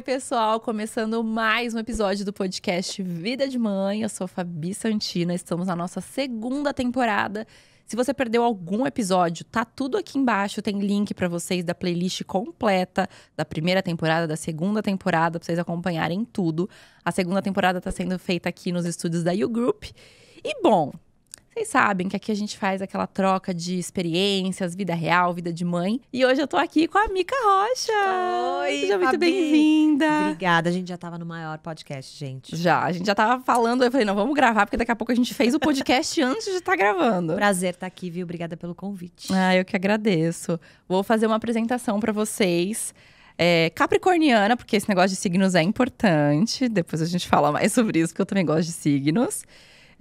Oi, pessoal! Começando mais um episódio do podcast Vida de Mãe. Eu sou Fabi Santina, estamos na nossa segunda temporada. Se você perdeu algum episódio, tá tudo aqui embaixo, tem link para vocês da playlist completa da primeira temporada, da segunda temporada, para vocês acompanharem tudo. A segunda temporada está sendo feita aqui nos estúdios da You Group. E bom, vocês sabem que aqui a gente faz aquela troca de experiências, vida real, vida de mãe. E hoje eu tô aqui com a Mica Rocha. Oi, Seja muito bem-vinda. Obrigada. A gente já tava no maior podcast, gente. Já, a gente já tava falando. Eu falei, não, vamos gravar, porque daqui a pouco a gente fez o podcast antes de estar tá gravando. Prazer estar tá aqui, viu? Obrigada pelo convite. Ah, eu que agradeço. Vou fazer uma apresentação para vocês. É, capricorniana, porque esse negócio de signos é importante. Depois a gente fala mais sobre isso, que eu também gosto de signos.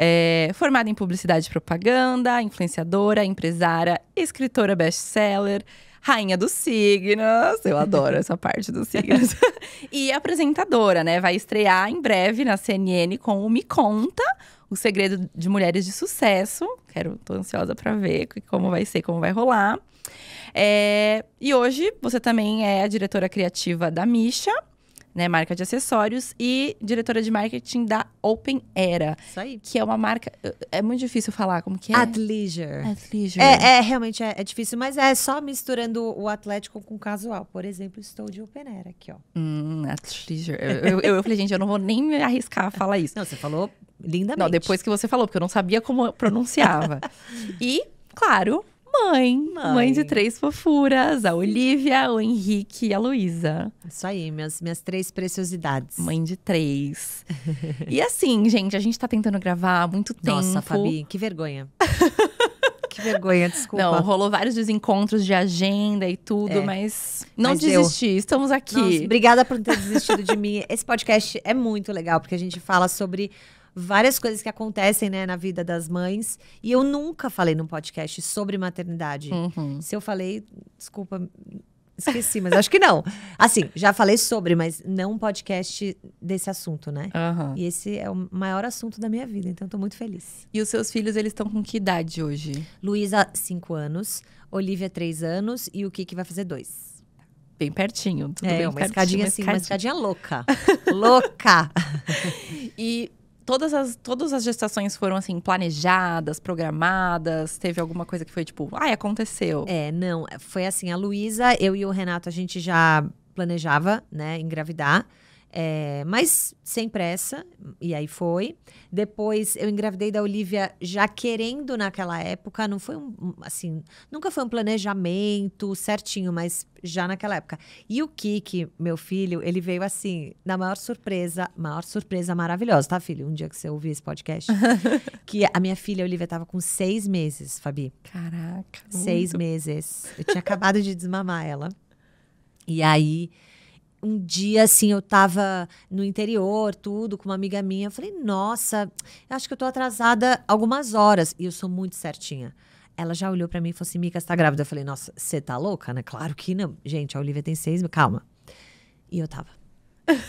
É, formada em publicidade e propaganda, influenciadora, empresária, escritora best-seller, rainha dos signos. Eu adoro essa parte dos signos. e apresentadora, né? Vai estrear em breve na CNN com o Me Conta, o segredo de mulheres de sucesso. Quero, tô ansiosa para ver como vai ser, como vai rolar. É, e hoje você também é a diretora criativa da Misha né, marca de acessórios e diretora de marketing da Open Era. Isso aí. Que é uma marca. É muito difícil falar como que é. Athleisure. Athleisure. É, é realmente é, é, difícil, mas é só misturando o atlético com o casual. Por exemplo, estou de Open Era aqui, ó. Hum, athleisure. Eu, eu, eu, falei, gente, eu não vou nem me arriscar a falar isso. Não, você falou lindamente. Não, depois que você falou, porque eu não sabia como pronunciava. e, claro, Mãe, mãe, mãe. de três fofuras, a Olivia, o Henrique e a Luísa. Isso aí, minhas, minhas três preciosidades. Mãe de três. e assim, gente, a gente tá tentando gravar há muito tempo. Nossa, Fabi, que vergonha. que vergonha, desculpa. Não, rolou vários desencontros de agenda e tudo, é. mas não mas desisti, estamos aqui. Nossa, obrigada por ter desistido de mim. Esse podcast é muito legal, porque a gente fala sobre várias coisas que acontecem, né, na vida das mães. E eu nunca falei num podcast sobre maternidade. Uhum. Se eu falei, desculpa, esqueci, mas acho que não. Assim, já falei sobre, mas não um podcast desse assunto, né? Uhum. E esse é o maior assunto da minha vida, então estou muito feliz. E os seus filhos, eles estão com que idade hoje? Luísa, 5 anos, Olivia, 3 anos e o Kiki vai fazer 2. Bem pertinho, tudo é, bem. Uma pertinho, escadinha assim, uma escadinha louca. louca! E todas as, todas as gestações foram assim, planejadas, programadas? Teve alguma coisa que foi tipo, ai, aconteceu? É, não. Foi assim, a Luísa, eu e o Renato, a gente já planejava, né, engravidar. É, mas sem pressa, e aí foi. Depois eu engravidei da Olivia já querendo naquela época, não foi um, assim, nunca foi um planejamento certinho, mas já naquela época. E o Kiki, meu filho, ele veio assim, na maior surpresa, maior surpresa maravilhosa, tá, filho? Um dia que você ouvir esse podcast, que a minha filha a Olivia tava com seis meses, Fabi. Caraca. Seis muito. meses. Eu tinha acabado de desmamar ela. E aí um dia, assim, eu tava no interior, tudo, com uma amiga minha. Eu falei, nossa, acho que eu tô atrasada algumas horas. E eu sou muito certinha. Ela já olhou para mim e falou assim, Mica, você tá grávida? Eu falei, nossa, você tá louca, né? Claro que não. Gente, a Olivia tem seis, calma. E eu tava.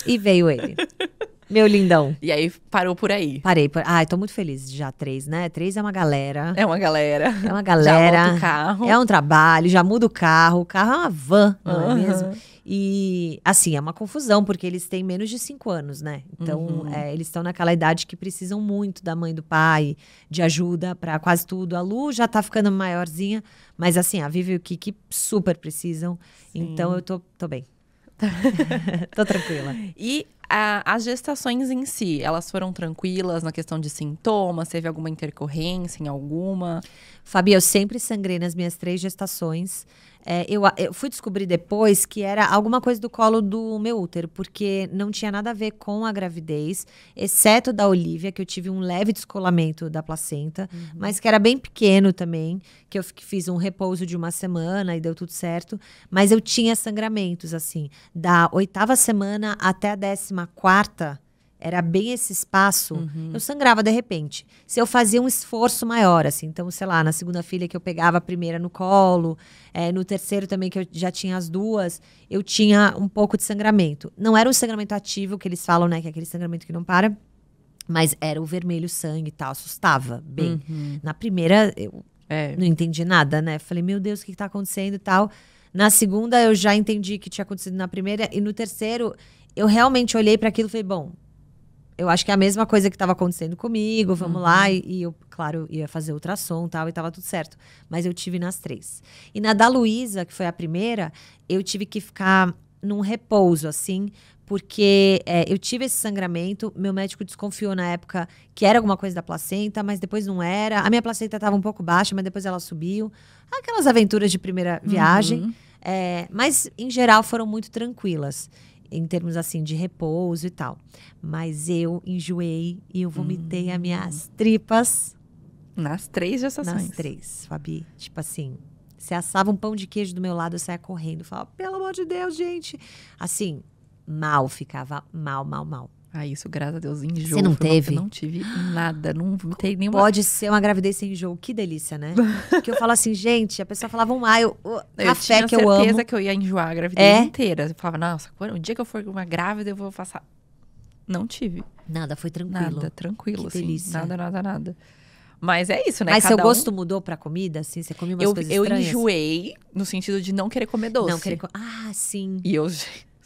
E veio ele. Meu lindão. E aí parou por aí. Parei por. Ai, ah, tô muito feliz já três, né? Três é uma galera. É uma galera. É uma galera. Já muda o carro. É um trabalho, já muda o carro. O carro é uma van, não uhum. é mesmo? E assim, é uma confusão, porque eles têm menos de cinco anos, né? Então, uhum. é, eles estão naquela idade que precisam muito da mãe do pai, de ajuda para quase tudo. A Lu já tá ficando maiorzinha, mas assim, a Vivi e o Kiki super precisam. Sim. Então eu tô, tô bem. Tá. Tô tranquila. E a, as gestações em si, elas foram tranquilas na questão de sintomas? Teve alguma intercorrência em alguma? Fabi, eu sempre sangrei nas minhas três gestações. É, eu, eu, fui descobrir depois que era alguma coisa do colo do meu útero, porque não tinha nada a ver com a gravidez, exceto da Olivia, que eu tive um leve descolamento da placenta, uhum. mas que era bem pequeno também, que eu fiz um repouso de uma semana e deu tudo certo. Mas eu tinha sangramentos, assim, da oitava semana até a décima quarta era bem esse espaço. Uhum. Eu sangrava de repente. Se eu fazia um esforço maior, assim. Então, sei lá, na segunda filha que eu pegava a primeira no colo, é, no terceiro também que eu já tinha as duas, eu tinha um pouco de sangramento. Não era um sangramento ativo que eles falam, né? Que é aquele sangramento que não para. Mas era o vermelho sangue e tal. Assustava bem. Uhum. Na primeira, eu é. não entendi nada, né? Falei, meu Deus, o que, está acontecendo e tal. Na segunda, eu já entendi o que tinha acontecido na primeira. E no terceiro, eu realmente olhei para aquilo e falei, bom, eu acho que é a mesma coisa que estava acontecendo comigo, vamos uhum. lá. E, e, eu, claro, ia fazer ultrassom tal, e tava tudo certo. Mas eu tive nas três. E na da Luísa, que foi a primeira, eu tive que ficar num repouso, assim, porque é, eu tive esse sangramento. Meu médico desconfiou na época que era alguma coisa da placenta, mas depois não era. A minha placenta estava um pouco baixa, mas depois ela subiu. Aquelas aventuras de primeira viagem. Uhum. É, mas, em geral, foram muito tranquilas em termos assim de repouso e tal. Mas eu enjoei e eu vomitei hum. as minhas tripas. Nas três gestações. Nas três, Fabi. Tipo assim, se assava um pão de queijo do meu lado, eu saía correndo. Falava, pelo amor de Deus, gente. Assim, mal ficava, mal, mal, mal. Ah, isso, graças a Deus, enjoo. Você não teve? Não, não tive nada, não tem nenhuma... Pode ser uma gravidez sem enjoo, que delícia, né? Porque eu falo assim, gente, a pessoa falava, ah, eu, o eu café que eu amo... Eu tinha certeza que eu ia enjoar a gravidez é? inteira. Eu falava, nossa, o dia que eu for uma grávida, eu vou passar... Não tive. Nada, foi tranquilo. Nada, tranquilo, que assim, delícia. Nada, nada, nada. Mas é isso, né? Mas Cada seu gosto um... mudou pra comida, assim? Você comeu umas eu, coisas estranhas? Eu enjoei, no sentido de não querer comer doce. Não querer comer... Ah, sim. E eu...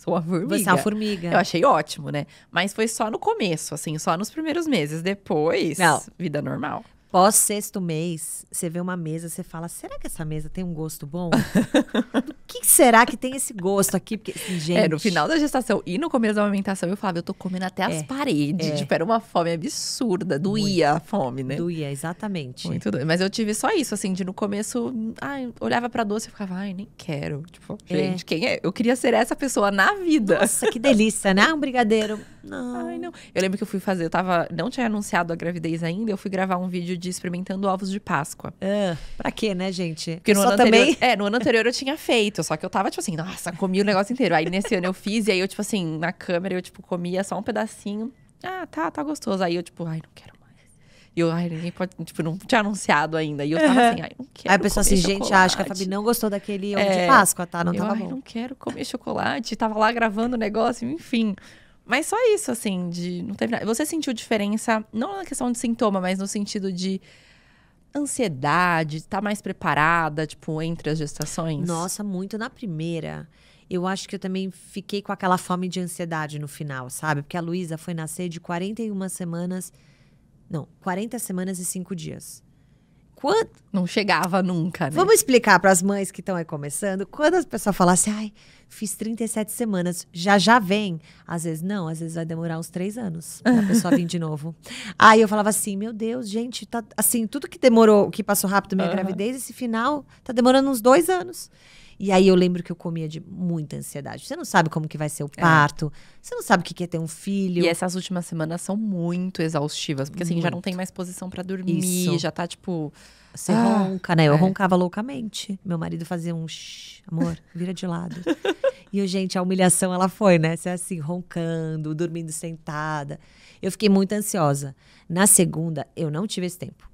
sou a formiga. Você é a formiga. Eu achei ótimo, né? Mas foi só no começo, assim, só nos primeiros meses. Depois, não. vida normal. Pós sexto mês, você vê uma mesa, você fala: será que essa mesa tem um gosto bom? o que será que tem esse gosto aqui? Porque, assim, gente. É, no final da gestação e no começo da amamentação, eu falava: eu tô comendo até é, as paredes. É. Tipo, era uma fome absurda. Doía Muito. a fome, né? Doía, exatamente. Muito doido. Mas eu tive só isso, assim, de no começo, ai, olhava pra doce e ficava: ai, nem quero. Tipo, é. gente, é. quem é? Eu queria ser essa pessoa na vida. Nossa, que delícia, né? Ah, um brigadeiro. Não. Ai, não. Eu lembro que eu fui fazer, eu tava. Não tinha anunciado a gravidez ainda, eu fui gravar um vídeo de experimentando ovos de Páscoa. Ah, pra quê, né, gente? Porque no ano anterior. Também? É, no ano anterior eu tinha feito, só que eu tava, tipo assim, nossa, comi o negócio inteiro. Aí nesse ano eu fiz, e aí eu, tipo assim, na câmera eu, tipo, comia só um pedacinho. Ah, tá, tá gostoso. Aí eu, tipo, ai, não quero mais. E eu, ai, ninguém pode, tipo, não tinha anunciado ainda. E eu tava uhum. assim, ai, não quero. Aí a pessoa assim, chocolate. gente, acha que a Fabi não gostou daquele ovo é, de Páscoa, tá? Não eu, tava ai, bom. não quero comer chocolate. Tava lá gravando o negócio, enfim. Mas só isso, assim, de. Não teve nada. Você sentiu diferença, não na questão de sintoma, mas no sentido de ansiedade, tá mais preparada, tipo, entre as gestações? Nossa, muito. Na primeira, eu acho que eu também fiquei com aquela fome de ansiedade no final, sabe? Porque a Luísa foi nascer de 41 semanas. Não, 40 semanas e 5 dias. Quanto? Não chegava nunca, né? Vamos explicar para as mães que estão aí começando. Quando as pessoas falassem, ai, fiz 37 semanas, já já vem. Às vezes não, às vezes vai demorar uns três anos pra pessoa vir de novo. Aí eu falava assim, meu Deus, gente, tá, assim, tudo que demorou, que passou rápido minha uhum. gravidez, esse final tá demorando uns dois anos. E aí eu lembro que eu comia de muita ansiedade. Você não sabe como que vai ser o é. parto, é. você não sabe o que é ter um filho. E essas últimas semanas são muito exaustivas, porque assim, muito. já não tem mais posição para dormir, Isso. já tá tipo você ah, ronca, né? Eu é. roncava loucamente. Meu marido fazia um shh, amor, vira de lado. e eu, gente, a humilhação ela foi, né? Você é assim, roncando, dormindo sentada. Eu fiquei muito ansiosa. Na segunda, eu não tive esse tempo.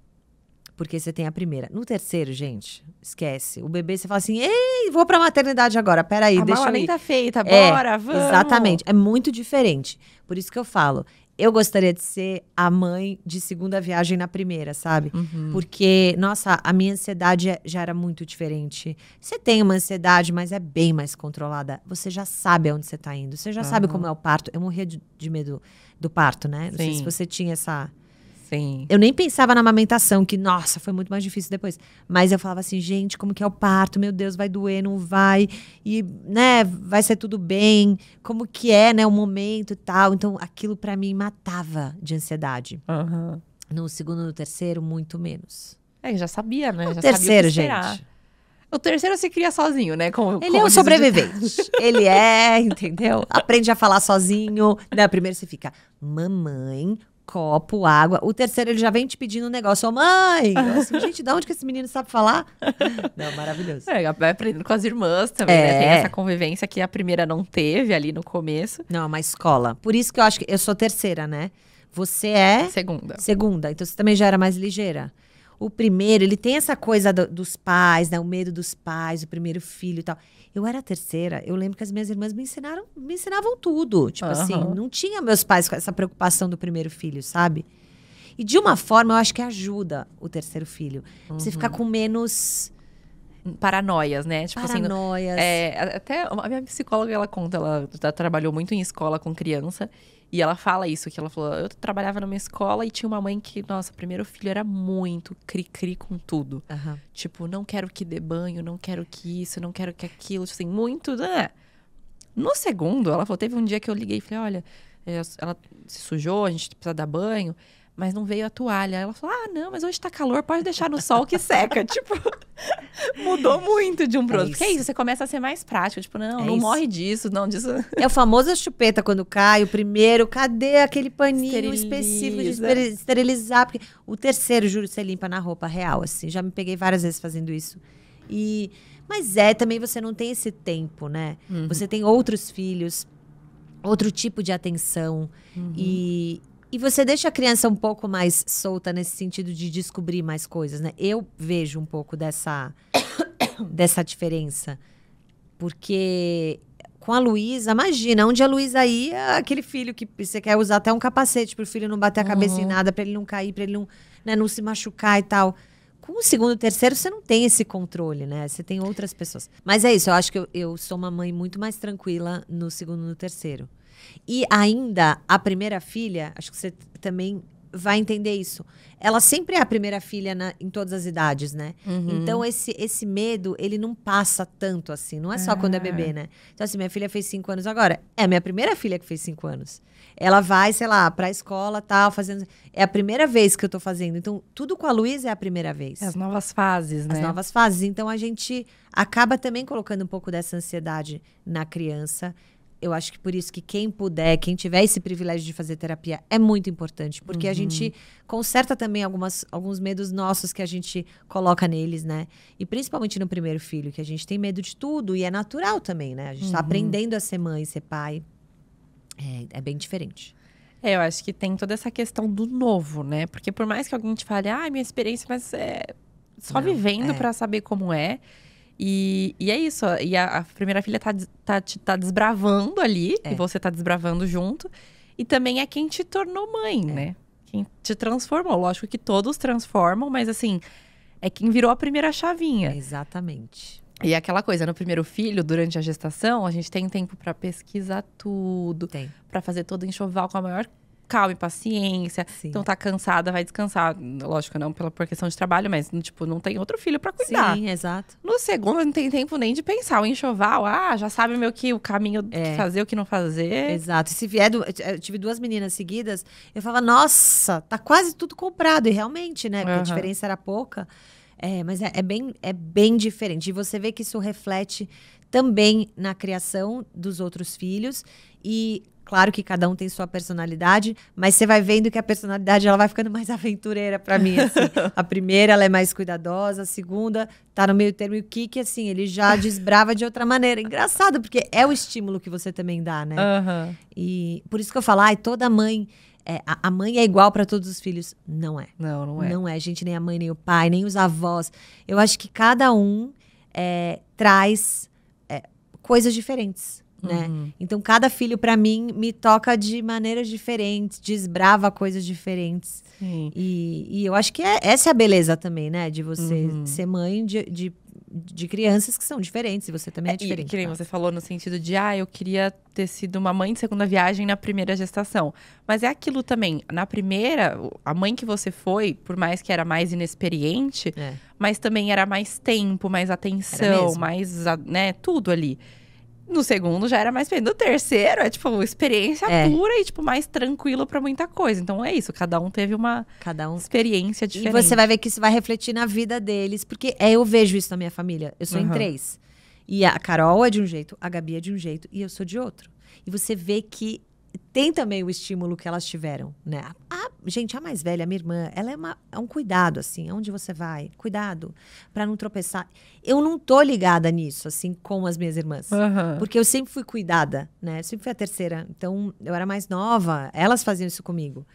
Porque você tem a primeira. No terceiro, gente, esquece. O bebê, você fala assim, ei, vou pra maternidade agora, peraí, a deixa eu nem tá feita, é, bora, vamos. Exatamente, é muito diferente. Por isso que eu falo, eu gostaria de ser a mãe de segunda viagem na primeira, sabe? Uhum. Porque, nossa, a minha ansiedade é, já era muito diferente. Você tem uma ansiedade, mas é bem mais controlada. Você já sabe aonde você está indo, você já uhum. sabe como é o parto. Eu morria de, de medo do parto, né? Não Sim. sei se você tinha essa Sim. Eu nem pensava na amamentação, que, nossa, foi muito mais difícil depois. Mas eu falava assim, gente, como que é o parto? Meu Deus, vai doer, não vai? E, né, vai ser tudo bem? Como que é, né, o momento e tal? Então, aquilo para mim matava de ansiedade. Uhum. No segundo, no terceiro, muito menos. É, já sabia, né? O já terceiro, sabia gente. O terceiro se cria sozinho, né? com ele é um sobrevivente. ele é, entendeu? Aprende a falar sozinho. né primeiro você fica, mamãe copo, água. O terceiro, ele já vem te pedindo um negócio. Ô, mãe! Assim, gente, de onde que esse menino sabe falar? Não, maravilhoso. É, vai aprendendo com as irmãs também, é. né? Tem é. essa convivência que a primeira não teve ali no começo. Não, é uma escola. Por isso que eu acho que eu sou terceira, né? Você é. Segunda. Segunda. Então você também já era mais ligeira. O primeiro, ele tem essa coisa do, dos pais, né? O medo dos pais, o primeiro filho e tal. Eu era a terceira, eu lembro que as minhas irmãs me ensinaram, me ensinavam tudo. Tipo uhum. assim, não tinha meus pais com essa preocupação do primeiro filho, sabe? E de uma forma, eu acho que ajuda o terceiro filho. Uhum. Você ficar uhum. com menos paranoias, né? Tipo assim, Paranoias. Assim, é, até a minha psicóloga ela conta, ela trabalhou muito em escola com criança e ela fala isso, que ela falou, eu trabalhava numa escola e tinha uma mãe que, nossa, primeiro filho era muito cri-cri com tudo. Uhum. Tipo, não quero que dê banho, não quero que isso, não quero que aquilo, tipo assim, muito, né? No segundo, ela falou, teve um dia que eu liguei e falei, olha, eh, ela se sujou, a gente precisa dar banho mas não veio a toalha. Ela falou: ah, não, mas hoje tá calor, pode deixar no sol que seca. tipo, mudou muito de um pro é outro. É isso. Porque é isso, você começa a ser mais prático. Tipo, não, é não isso. morre disso, não, disso. É o famoso chupeta quando cai, o primeiro, cadê aquele paninho Esteriliza. específico de esterilizar? Porque o terceiro, juro, você limpa na roupa real, assim. Já me peguei várias vezes fazendo isso. E. Mas é, também você não tem esse tempo, né? Uhum. Você tem outros filhos outro tipo de atenção. Uhum. E, e você deixa a criança um pouco mais solta nesse sentido de descobrir mais coisas, né? Eu vejo um pouco dessa, dessa diferença. Porque com a Luísa, imagina, onde a Luísa ia, aquele filho que você quer usar até um capacete para o filho não bater a cabeça uhum. em nada, para ele não cair, para ele não, né, não se machucar e tal. Com o segundo, terceiro, você não tem esse controle, né? Você tem outras pessoas. Mas é isso, eu acho que eu, eu sou uma mãe muito mais tranquila no segundo e no terceiro. E ainda a primeira filha, acho que você também vai entender isso. Ela sempre é a primeira filha na, em todas as idades, né? Uhum. Então, esse, esse medo, ele não passa tanto assim. Não é só quando é bebê, ah. né? Então, assim, minha filha fez cinco anos agora. É a minha primeira filha que fez cinco anos. Ela vai, sei lá, pra escola, tal, fazendo... É a primeira vez que eu tô fazendo. Então, tudo com a Luísa é a primeira vez. As novas fases, né? As novas fases. Então, a gente acaba também colocando um pouco dessa ansiedade na criança eu acho que por isso que quem puder, quem tiver esse privilégio de fazer terapia é muito importante, porque uhum. a gente uhum. conserta também algumas, alguns medos nossos que a gente coloca neles, né? E principalmente no primeiro filho, que a gente tem medo de tudo e é natural também, né? A gente está uhum. aprendendo a ser mãe, ser pai. É, é bem diferente. É, eu acho que tem toda essa questão do novo, né? Porque por mais que alguém te fale, ah, minha experiência, mas é só Não, vivendo é. para saber como é. E, e é isso. E a, a primeira filha tá, tá, tá desbravando ali, é. e você tá desbravando junto. E também é quem te tornou mãe, é. né? Quem te transformou. Lógico que todos transformam, mas assim, é quem virou a primeira chavinha. Exatamente. E é aquela coisa, no primeiro filho, durante a gestação, a gente tem tempo para pesquisar tudo, para fazer todo enxoval com a maior calma e paciência. Sim. Então tá cansada, vai descansar. Lógico, não pela por questão de trabalho, mas tipo, não tem outro filho para cuidar. Sim, exato. No segundo, não tem tempo nem de pensar. O enxoval, ah, já sabe meu que o caminho é. fazer, o que não fazer. Exato. E se vier, do, eu tive duas meninas seguidas, eu falava, nossa, tá quase tudo comprado. E realmente, né? Porque uhum. a diferença era pouca. É, mas é, é, bem, é bem diferente. E você vê que isso reflete também na criação dos outros filhos. E Claro que cada um tem sua personalidade, mas você vai vendo que a personalidade ela vai ficando mais aventureira para mim. Assim. a primeira ela é mais cuidadosa, a segunda tá no meio termo e o Kiki assim ele já desbrava de outra maneira. Engraçado porque é o estímulo que você também dá, né? Uhum. E por isso que eu falo, ai, toda mãe é, a, mãe é igual para todos os filhos. Não é. Não, não é. Não é, gente, nem a mãe, nem o pai, nem os avós. Eu acho que cada um é, traz é, coisas diferentes né? Uhum. Então cada filho para mim me toca de maneiras diferentes, desbrava coisas diferentes. E, e, eu acho que é, essa é a beleza também, né? De você uhum. ser mãe de, de de crianças que são diferentes e você também é, é diferente. E, que nem né? você falou no sentido de, ah, eu queria ter sido uma mãe de segunda viagem na primeira gestação. Mas é aquilo também, na primeira, a mãe que você foi, por mais que era mais inexperiente, é. mas também era mais tempo, mais atenção, mais, né, tudo ali. No segundo já era mais bem. No terceiro é, tipo, experiência é. pura e, tipo, mais tranquilo para muita coisa. Então é isso, cada um teve uma cada um... experiência diferente. E você vai ver que isso vai refletir na vida deles, porque é, eu vejo isso na minha família. Eu sou uhum. em três. E a Carol é de um jeito, a Gabi é de um jeito e eu sou de outro. E você vê que tem também o estímulo que elas tiveram, né? A, gente, a mais velha, a minha irmã, ela é, uma, é um cuidado, assim, onde você vai, cuidado, para não tropeçar. Eu não tô ligada nisso, assim, com as minhas irmãs. Uhum. Porque eu sempre fui cuidada, né? Eu sempre fui a terceira. Então, eu era mais nova, elas faziam isso comigo.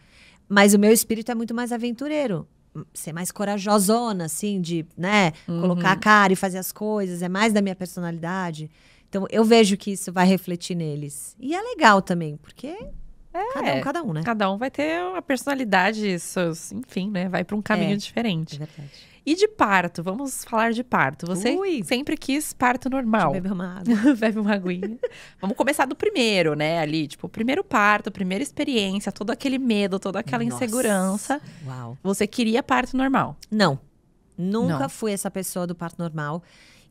Mas o meu espírito é muito mais aventureiro. Hum, ser mais corajosona, assim, de, né, uhum. colocar a cara e fazer as coisas, é mais da minha personalidade. Então, eu vejo que isso vai refletir neles. E é legal também, porque é, cada um, cada um, né? Cada um vai ter uma personalidade, seus, enfim, né? Vai para um caminho é, diferente. É verdade. E de parto, vamos falar de parto. Você Ui. sempre quis parto normal. Bebe uma água. Bebe uma aguinha. vamos começar do primeiro, né? Ali, tipo, o primeiro parto, primeira experiência, todo aquele medo, toda aquela Nossa. insegurança. Uau. Você queria parto normal? Não. Nunca Não. fui essa pessoa do parto normal.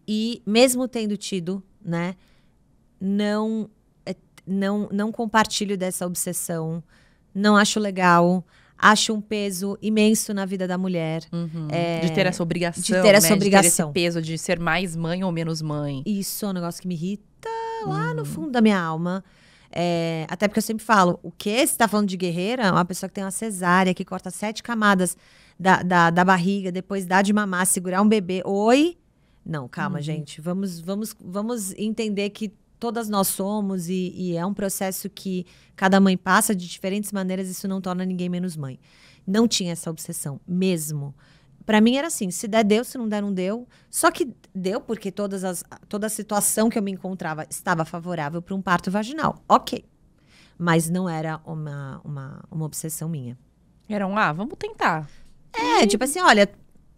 E mesmo tendo tido, né, não é, não não compartilho dessa obsessão, não acho legal, acho um peso imenso na vida da mulher. Uhum. É, de ter essa obrigação, de ter né, essa né? obrigação, de ter esse peso de ser mais mãe ou menos mãe. Isso é um negócio que me irrita lá uhum. no fundo da minha alma. É, até porque eu sempre falo, o que você tá falando de guerreira? Uma pessoa que tem uma cesárea, que corta sete camadas da, da, da barriga, depois dá de mamar, segurar um bebê. Oi? Não, calma, uhum. gente. Vamos, vamos, vamos entender que todas nós somos e, e, é um processo que cada mãe passa de diferentes maneiras. Isso não torna ninguém menos mãe. Não tinha essa obsessão, mesmo. Para mim era assim: se der, deu, se não der, não deu. Só que deu porque todas as, toda a situação que eu me encontrava estava favorável para um parto vaginal. Ok. Mas não era uma, uma, uma obsessão minha. Era um, ah, vamos tentar. É, tipo uhum. assim, olha,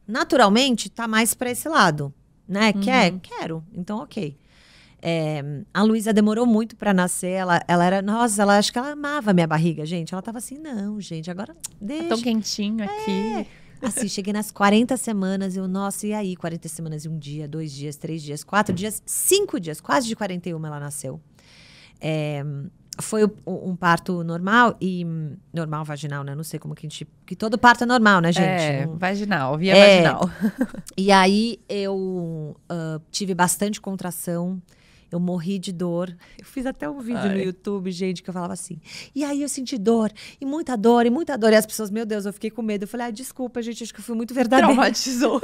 naturalmente tá mais para esse lado né? Uhum. Quer? Quero. Então, ok. É, a Luísa demorou muito para nascer. Ela, ela era, nossa, ela acho que ela amava minha barriga, gente. Ela tava assim, não, gente, agora tá deixa. Tá tão quentinho é. aqui. Assim, cheguei nas 40 semanas, eu, nossa, e aí? 40 semanas e um dia, dois dias, três dias, quatro dias, cinco dias, quase de 41 ela nasceu. É, foi um parto normal e normal vaginal, né? Não sei como que a gente, que todo parto é normal, né, gente? É, um, vaginal, via é, vaginal. e aí eu uh, tive bastante contração. Eu morri de dor. Eu fiz até um vídeo Ai. no YouTube, gente, que eu falava assim. E aí eu senti dor, e muita dor, e muita dor. E as pessoas, meu Deus, eu fiquei com medo. Eu falei, ah, desculpa, gente, acho que eu fui muito verdadeira. Traumatizou.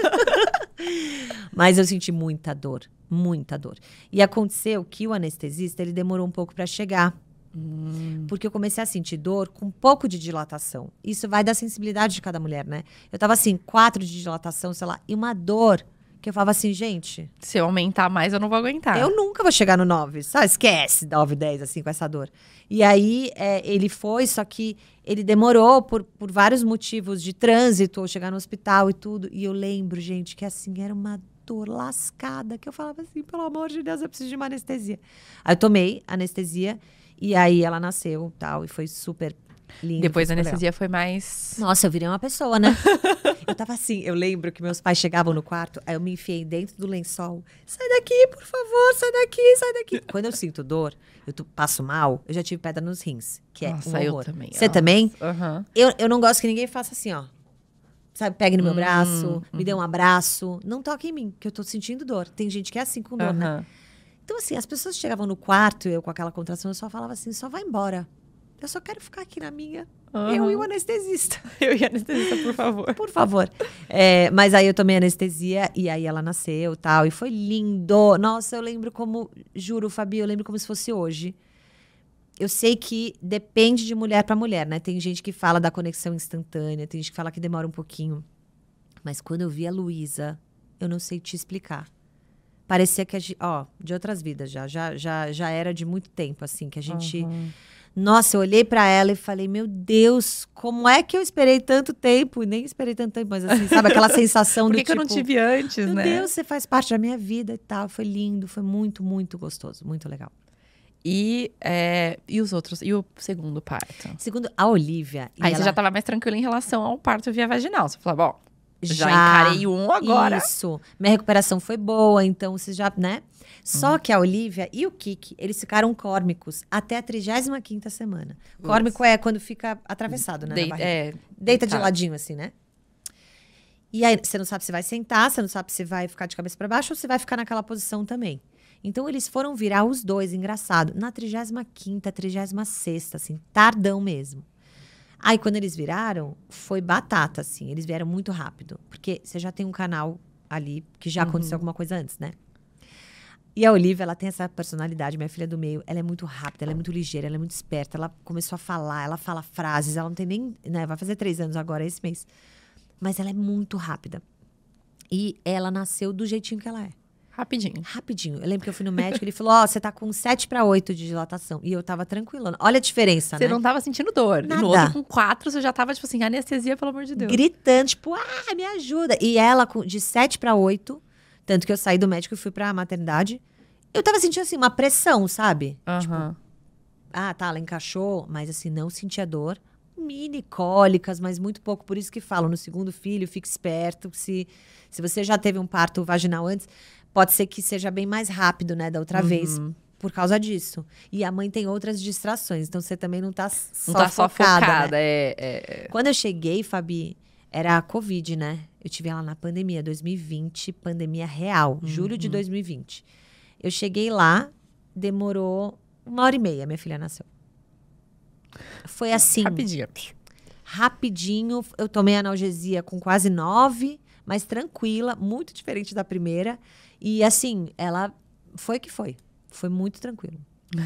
Mas eu senti muita dor, muita dor. E aconteceu que o anestesista, ele demorou um pouco para chegar. Hum. Porque eu comecei a sentir dor com um pouco de dilatação. Isso vai da sensibilidade de cada mulher, né? Eu tava assim, quatro de dilatação, sei lá, e uma dor que eu falava assim, gente. Se eu aumentar mais, eu não vou aguentar. Eu nunca vou chegar no 9. Só Esquece 9, 10, assim, com essa dor. E aí é, ele foi, só que ele demorou por, por vários motivos de trânsito, ou chegar no hospital e tudo. E eu lembro, gente, que assim, era uma dor lascada, que eu falava assim, pelo amor de Deus, eu preciso de uma anestesia. Aí eu tomei anestesia. E aí ela nasceu tal, e foi super lindo. Depois a anestesia foi mais. Nossa, eu virei uma pessoa, né? eu tava assim, eu lembro que meus pais chegavam no quarto, aí eu me enfiei dentro do lençol. Sai daqui, por favor, sai daqui, sai daqui. Quando eu sinto dor, eu passo mal, eu já tive pedra nos rins, que é Nossa, um horror. Também, Você nossa. também? Uhum. Eu, eu não gosto que ninguém faça assim, ó sabe, pegue no meu hum, braço, hum, me dê uhum. um abraço. Não toque em mim, que eu tô sentindo dor. Tem gente que é assim com dor, uhum. né? Então, assim, as pessoas chegavam no quarto, eu com aquela contração, eu só falava assim, só vai embora. Eu só quero ficar aqui na minha. Uhum. Eu e o anestesista. Eu e o anestesista, por favor. Por favor. É, mas aí eu tomei anestesia e aí ela nasceu tal. E foi lindo. Nossa, eu lembro como. Juro, Fabi, eu lembro como se fosse hoje. Eu sei que depende de mulher para mulher, né? Tem gente que fala da conexão instantânea, tem gente que fala que demora um pouquinho. Mas quando eu vi a Luísa, eu não sei te explicar parecia que a gente, ó, de outras vidas já, já, já, já era de muito tempo assim que a gente uhum. Nossa, eu olhei para ela e falei: "Meu Deus, como é que eu esperei tanto tempo?" Nem esperei tanto tempo, mas assim, sabe aquela sensação Por que do que tipo, eu não tipo, tive antes, Meu né? Meu Deus, você faz parte da minha vida e tal. Foi lindo, foi muito, muito gostoso, muito legal. E, é, e os outros? E o segundo parto? Segundo, a Olivia. Aí ela... você já estava mais tranquila em relação ao parto via vaginal. Você falou, bom, já, já encarei um agora. Isso. Minha recuperação foi boa, então você já, né? Só hum. que a Olivia e o Kiki, eles ficaram córmicos até a 35 semana. Isso. Córmico é quando fica atravessado, né? Deita, é, Deita tá. de ladinho, assim, né? E aí você não sabe se vai sentar, você não sabe se vai ficar de cabeça para baixo ou se vai ficar naquela posição também. Então eles foram virar os dois, engraçado, na 35ª, 36ª, assim, tardão mesmo. Aí, quando eles viraram, foi batata, assim. Eles vieram muito rápido. Porque você já tem um canal ali que já aconteceu uhum. alguma coisa antes, né? E a Olivia, ela tem essa personalidade, minha filha é do meio. Ela é muito rápida, ela é muito ligeira, ela é muito esperta. Ela começou a falar, ela fala frases, ela não tem nem. Né, vai fazer três anos agora, esse mês. Mas ela é muito rápida. E ela nasceu do jeitinho que ela é. Rapidinho. Rapidinho. Eu lembro que eu fui no médico, ele falou: Ó, oh, você tá com 7 para 8 de dilatação. E eu tava tranquilona. Olha a diferença, você né? Você não tava sentindo dor. Nada. E no outro, com 4, você já tava, tipo assim, anestesia, pelo amor de Deus. Gritando, tipo, ah, me ajuda. E ela, de 7 para 8, tanto que eu saí do médico e fui pra maternidade, eu tava sentindo, assim, uma pressão, sabe? Uhum. Tipo, ah, tá, ela encaixou, mas assim, não sentia dor. Mini cólicas, mas muito pouco. Por isso que falam no segundo filho, fique esperto. Se, se você já teve um parto vaginal antes, Pode ser que seja bem mais rápido, né, da outra uhum. vez por causa disso. E a mãe tem outras distrações, então você também não tá só não tá focada. Só focada né? É, é, é, Quando eu cheguei, Fabi, era a Covid, né? Eu tive ela na pandemia 2020, pandemia real, uhum. julho de 2020. Uhum. Eu cheguei lá, demorou uma hora e meia, minha filha nasceu. Foi assim. Rapidinho. Rapidinho, eu tomei analgesia com quase nove, mas tranquila, muito diferente da primeira. E assim, ela foi que foi. Foi muito tranquilo.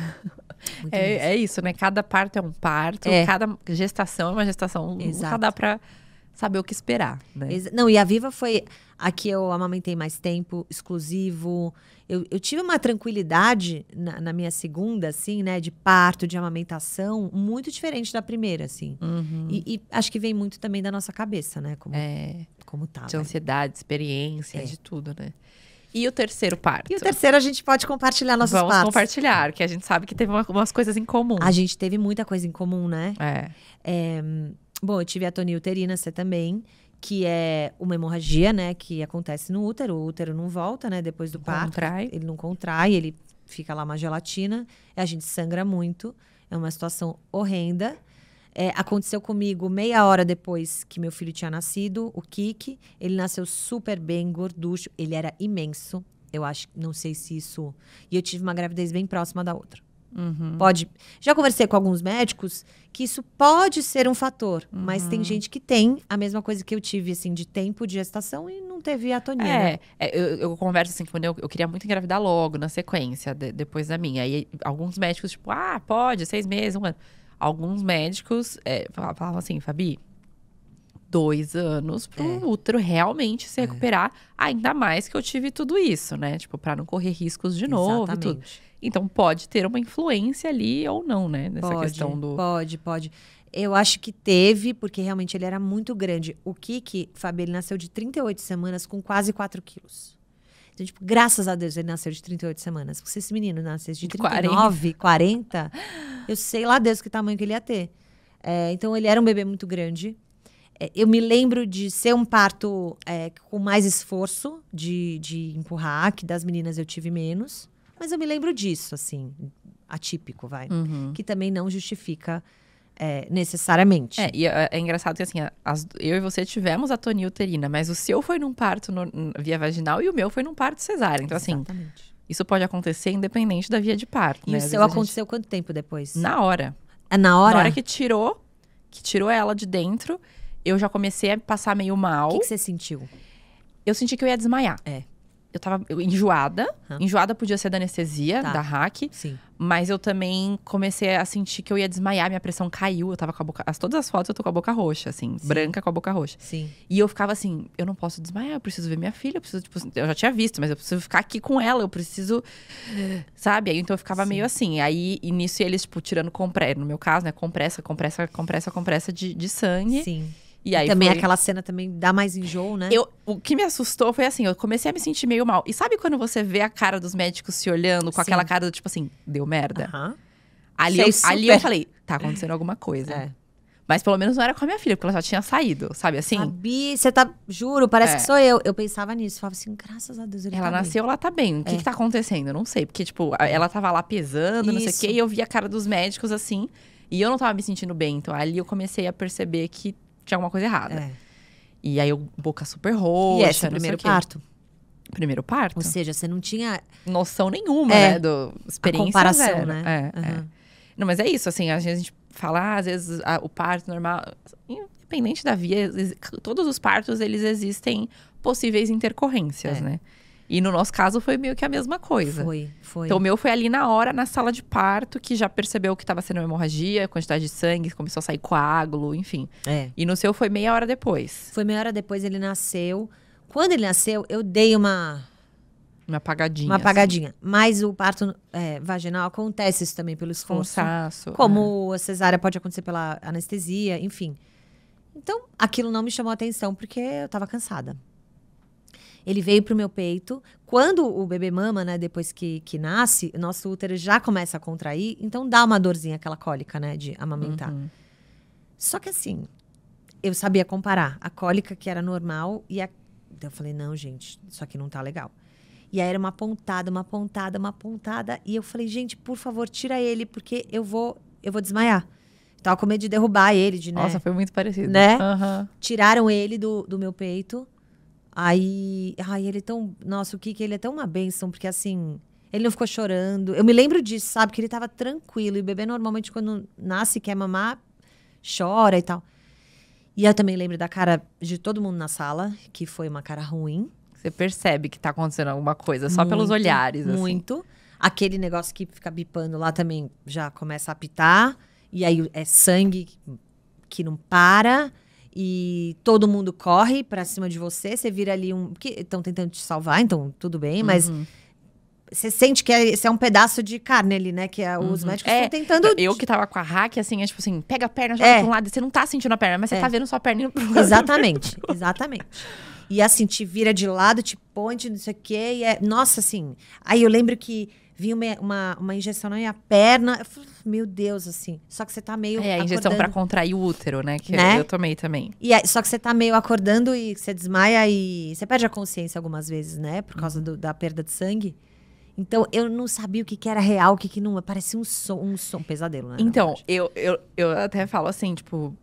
é, é, isso, né? Cada parto é um parto, é. cada gestação é uma gestação. Exato. Nunca dá pra saber o que esperar, né? Não, e a Viva foi a que eu amamentei mais tempo, exclusivo. Eu, eu tive uma tranquilidade na, na, minha segunda, assim, né? De parto, de amamentação, muito diferente da primeira, assim. Uhum. E, e, acho que vem muito também da nossa cabeça, né? Como, é. como tá. De né? ansiedade, experiência, é. de tudo, né? E o terceiro parto? E o terceiro a gente pode compartilhar nossos Vamos partos. compartilhar, que a gente sabe que teve algumas coisas em comum. A gente teve muita coisa em comum, né? É. é bom, eu tive a atonia uterina, você também que é uma hemorragia, né, que acontece no útero. O útero não volta, né, depois do parto. Contrai. Ele não contrai, ele fica lá uma gelatina. A gente sangra muito. É uma situação horrenda. É, aconteceu comigo meia hora depois que meu filho tinha nascido, o Kiki. Ele nasceu super bem, gorducho. Ele era imenso. Eu acho, não sei se isso. E eu tive uma gravidez bem próxima da outra. Uhum. Pode. Já conversei com alguns médicos que isso pode ser um fator, uhum. mas tem uhum. gente que tem a mesma coisa que eu tive, assim, de tempo de gestação e não teve atonia. É, né? é eu, eu, converso assim, quando eu, eu, queria muito engravidar logo, na sequência, de, depois da minha. Aí alguns médicos, tipo, ah, pode, seis meses, um ano alguns médicos é, falavam assim, Fabi, dois anos para o é. útero realmente se é. recuperar, é. ainda mais que eu tive tudo isso, né? Tipo, para não correr riscos de Exatamente. novo e tudo. Então pode ter uma influência ali ou não, né? Nessa pode, questão do. Pode, pode. Eu acho que teve, porque realmente ele era muito grande. O Kiki, Fabi ele nasceu de 38 semanas com quase 4 quilos. Então, tipo, graças a Deus ele nasceu de 38 semanas. se esse menino nascesse de 39, 40, 40 eu sei lá Deus que tamanho que ele ia ter. É, então, ele era um bebê muito grande. É, eu me lembro de ser um parto é, com mais esforço de, de empurrar, que das meninas eu tive menos. Mas eu me lembro disso, assim, atípico, vai. Uhum. Que também não justifica é, necessariamente. É, e é, é, engraçado que assim, as, eu e você tivemos a tonia uterina, mas o seu foi num parto no, via vaginal e o meu foi num parto cesárea. Então, assim, Exatamente. assim, isso pode acontecer independente da via de parto. E né? o seu aconteceu gente... quanto tempo depois? Na hora. É na hora? Na hora que tirou, que tirou ela de dentro, eu já comecei a passar meio mal. O que, que você sentiu? Eu senti que eu ia desmaiar. É eu tava enjoada. Uhum. Enjoada podia ser da anestesia, tá. da hack. Sim. Mas eu também comecei a sentir que eu ia desmaiar, minha pressão caiu. Eu tava com a boca. As, todas as fotos eu tô com a boca roxa, assim, Sim. branca com a boca roxa. Sim. E eu ficava assim: eu não posso desmaiar, eu preciso ver minha filha, eu preciso, tipo, eu já tinha visto, mas eu preciso ficar aqui com ela, eu preciso. Sabe? então eu ficava Sim. meio assim. Aí, e nisso eles, tipo, tirando compressa, no meu caso, né? Compressa, compressa, compressa, compressa de, de sangue. Sim. E aí também foi... aquela cena também dá mais enjoo, né? Eu, o que me assustou foi assim, eu comecei a me sentir meio mal. E sabe quando você vê a cara dos médicos se olhando com Sim. aquela cara do tipo assim, deu merda? Ali, eu, super... ali eu falei, tá acontecendo alguma coisa. É. Mas pelo menos não era com a minha filha, porque ela já tinha saído, sabe assim? Sabi, você tá. Juro, parece é. que sou eu. Eu pensava nisso. Falava assim, graças a Deus. Ele ela tá nasceu, bem. ela tá bem. O que, é. que tá acontecendo? Eu não sei. Porque, tipo, é. ela tava lá pesando, Isso. não sei o quê, e eu vi a cara dos médicos assim. E eu não tava me sentindo bem. Então ali eu comecei a perceber que tinha alguma coisa errada. É. E aí eu, boca super roxa. E esse é o primeiro parto. Primeiro parto. Ou seja, você não tinha noção nenhuma, é. né? Do experiência. A comparação, zero. né? É, uhum. é. Não, mas é isso, assim, a gente fala, ah, às vezes, a, o parto normal. Independente da via, todos os partos eles existem possíveis intercorrências, é. né? E no nosso caso foi meio que a mesma coisa. Foi, foi. Então o meu foi ali na hora, na sala de parto, que já percebeu que estava sendo uma hemorragia, quantidade de sangue, começou a sair coágulo, enfim. É. E no seu foi meia hora depois. Foi meia hora depois, ele nasceu. Quando ele nasceu, eu dei uma. Uma apagadinha. Uma assim. apagadinha. Assim. Mas o parto é, vaginal acontece isso também pelo esforço. Cansaço. Como é. a cesárea pode acontecer pela anestesia, enfim. Então, aquilo não me chamou atenção porque eu estava cansada. Ele veio pro meu peito. Quando o bebê mama, né, depois que, que nasce, nosso útero já começa a contrair, então dá uma dorzinha, aquela cólica, né, de amamentar. Uhum. Só que assim, eu sabia comparar a cólica que era normal e a. Então eu falei, não, gente, isso aqui não tá legal. E aí era uma pontada, uma pontada, uma pontada. E eu falei, gente, por favor, tira ele, porque eu vou, eu vou desmaiar. tava com medo de derrubar ele, de né? Nossa, foi muito parecido. Né? Uhum. Tiraram ele do, do meu peito. Aí, ai, ele é tão. Nossa, o Kiki, ele é tão uma bênção, porque assim. Ele não ficou chorando. Eu me lembro disso, sabe? Que ele tava tranquilo. E o bebê normalmente, quando nasce quer mamar, chora e tal. E eu também lembro da cara de todo mundo na sala, que foi uma cara ruim. Você percebe que tá acontecendo alguma coisa, só muito, pelos olhares. Assim. Muito. Aquele negócio que fica bipando lá também já começa a apitar. E aí é sangue que não para e todo mundo corre para cima de você, você vira ali um. que Estão tentando te salvar, então tudo bem, mas. Uhum. Você sente que é, é um pedaço de carne ali, né? Que é uhum. os médicos estão é, tentando. Eu que tava com a hack, assim, é tipo assim, pega a perna, joga é. pra um lado, e você não tá sentindo a perna, mas você é. tá vendo sua perna indo pro lado. Exatamente, exatamente. E assim, te vira de lado, te ponte, não sei o quê. E é, nossa, assim. Aí eu lembro que vinha uma, uma, uma, injeção na minha perna. Eu falei, meu Deus, assim. Só que você tá meio. É, a injeção para contrair o útero, né? Que né? eu tomei também. E só que você tá meio acordando e você desmaia e você perde a consciência algumas vezes, né? Por causa do, da perda de sangue. Então, eu não sabia o que, que era real, o que, que não. Parecia um som, um som, um pesadelo, né? Então, eu, eu, eu até falo assim, tipo,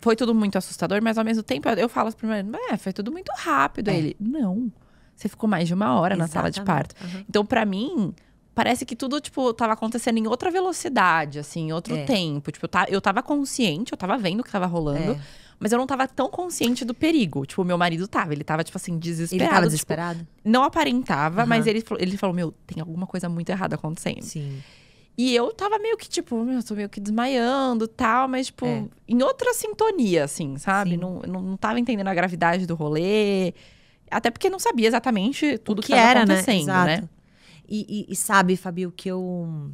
foi tudo muito assustador, mas ao mesmo tempo eu falo pro meu marido, é, foi tudo muito rápido. É. ele, não, você ficou mais de uma hora Exatamente. na sala de parto. Uhum. Então, para mim, parece que tudo, tipo, tava acontecendo em outra velocidade, assim, em outro é. tempo. Tipo, eu, eu tava consciente, eu tava vendo o que tava rolando. É. Mas eu não tava tão consciente do perigo. Tipo, meu marido tava. Ele tava, tipo assim, desesperado. Ele tava tipo, desesperado? Tipo, não aparentava, uhum. mas ele, ele falou, meu, tem alguma coisa muito errada acontecendo. Sim. E eu tava meio que, tipo, eu tô meio que desmaiando tal, mas, tipo, é. em outra sintonia, assim, sabe? Não, não, não tava entendendo a gravidade do rolê. Até porque não sabia exatamente tudo o que, que era, né? acontecendo, né? né? E, e, e, sabe, Fabi, o que eu.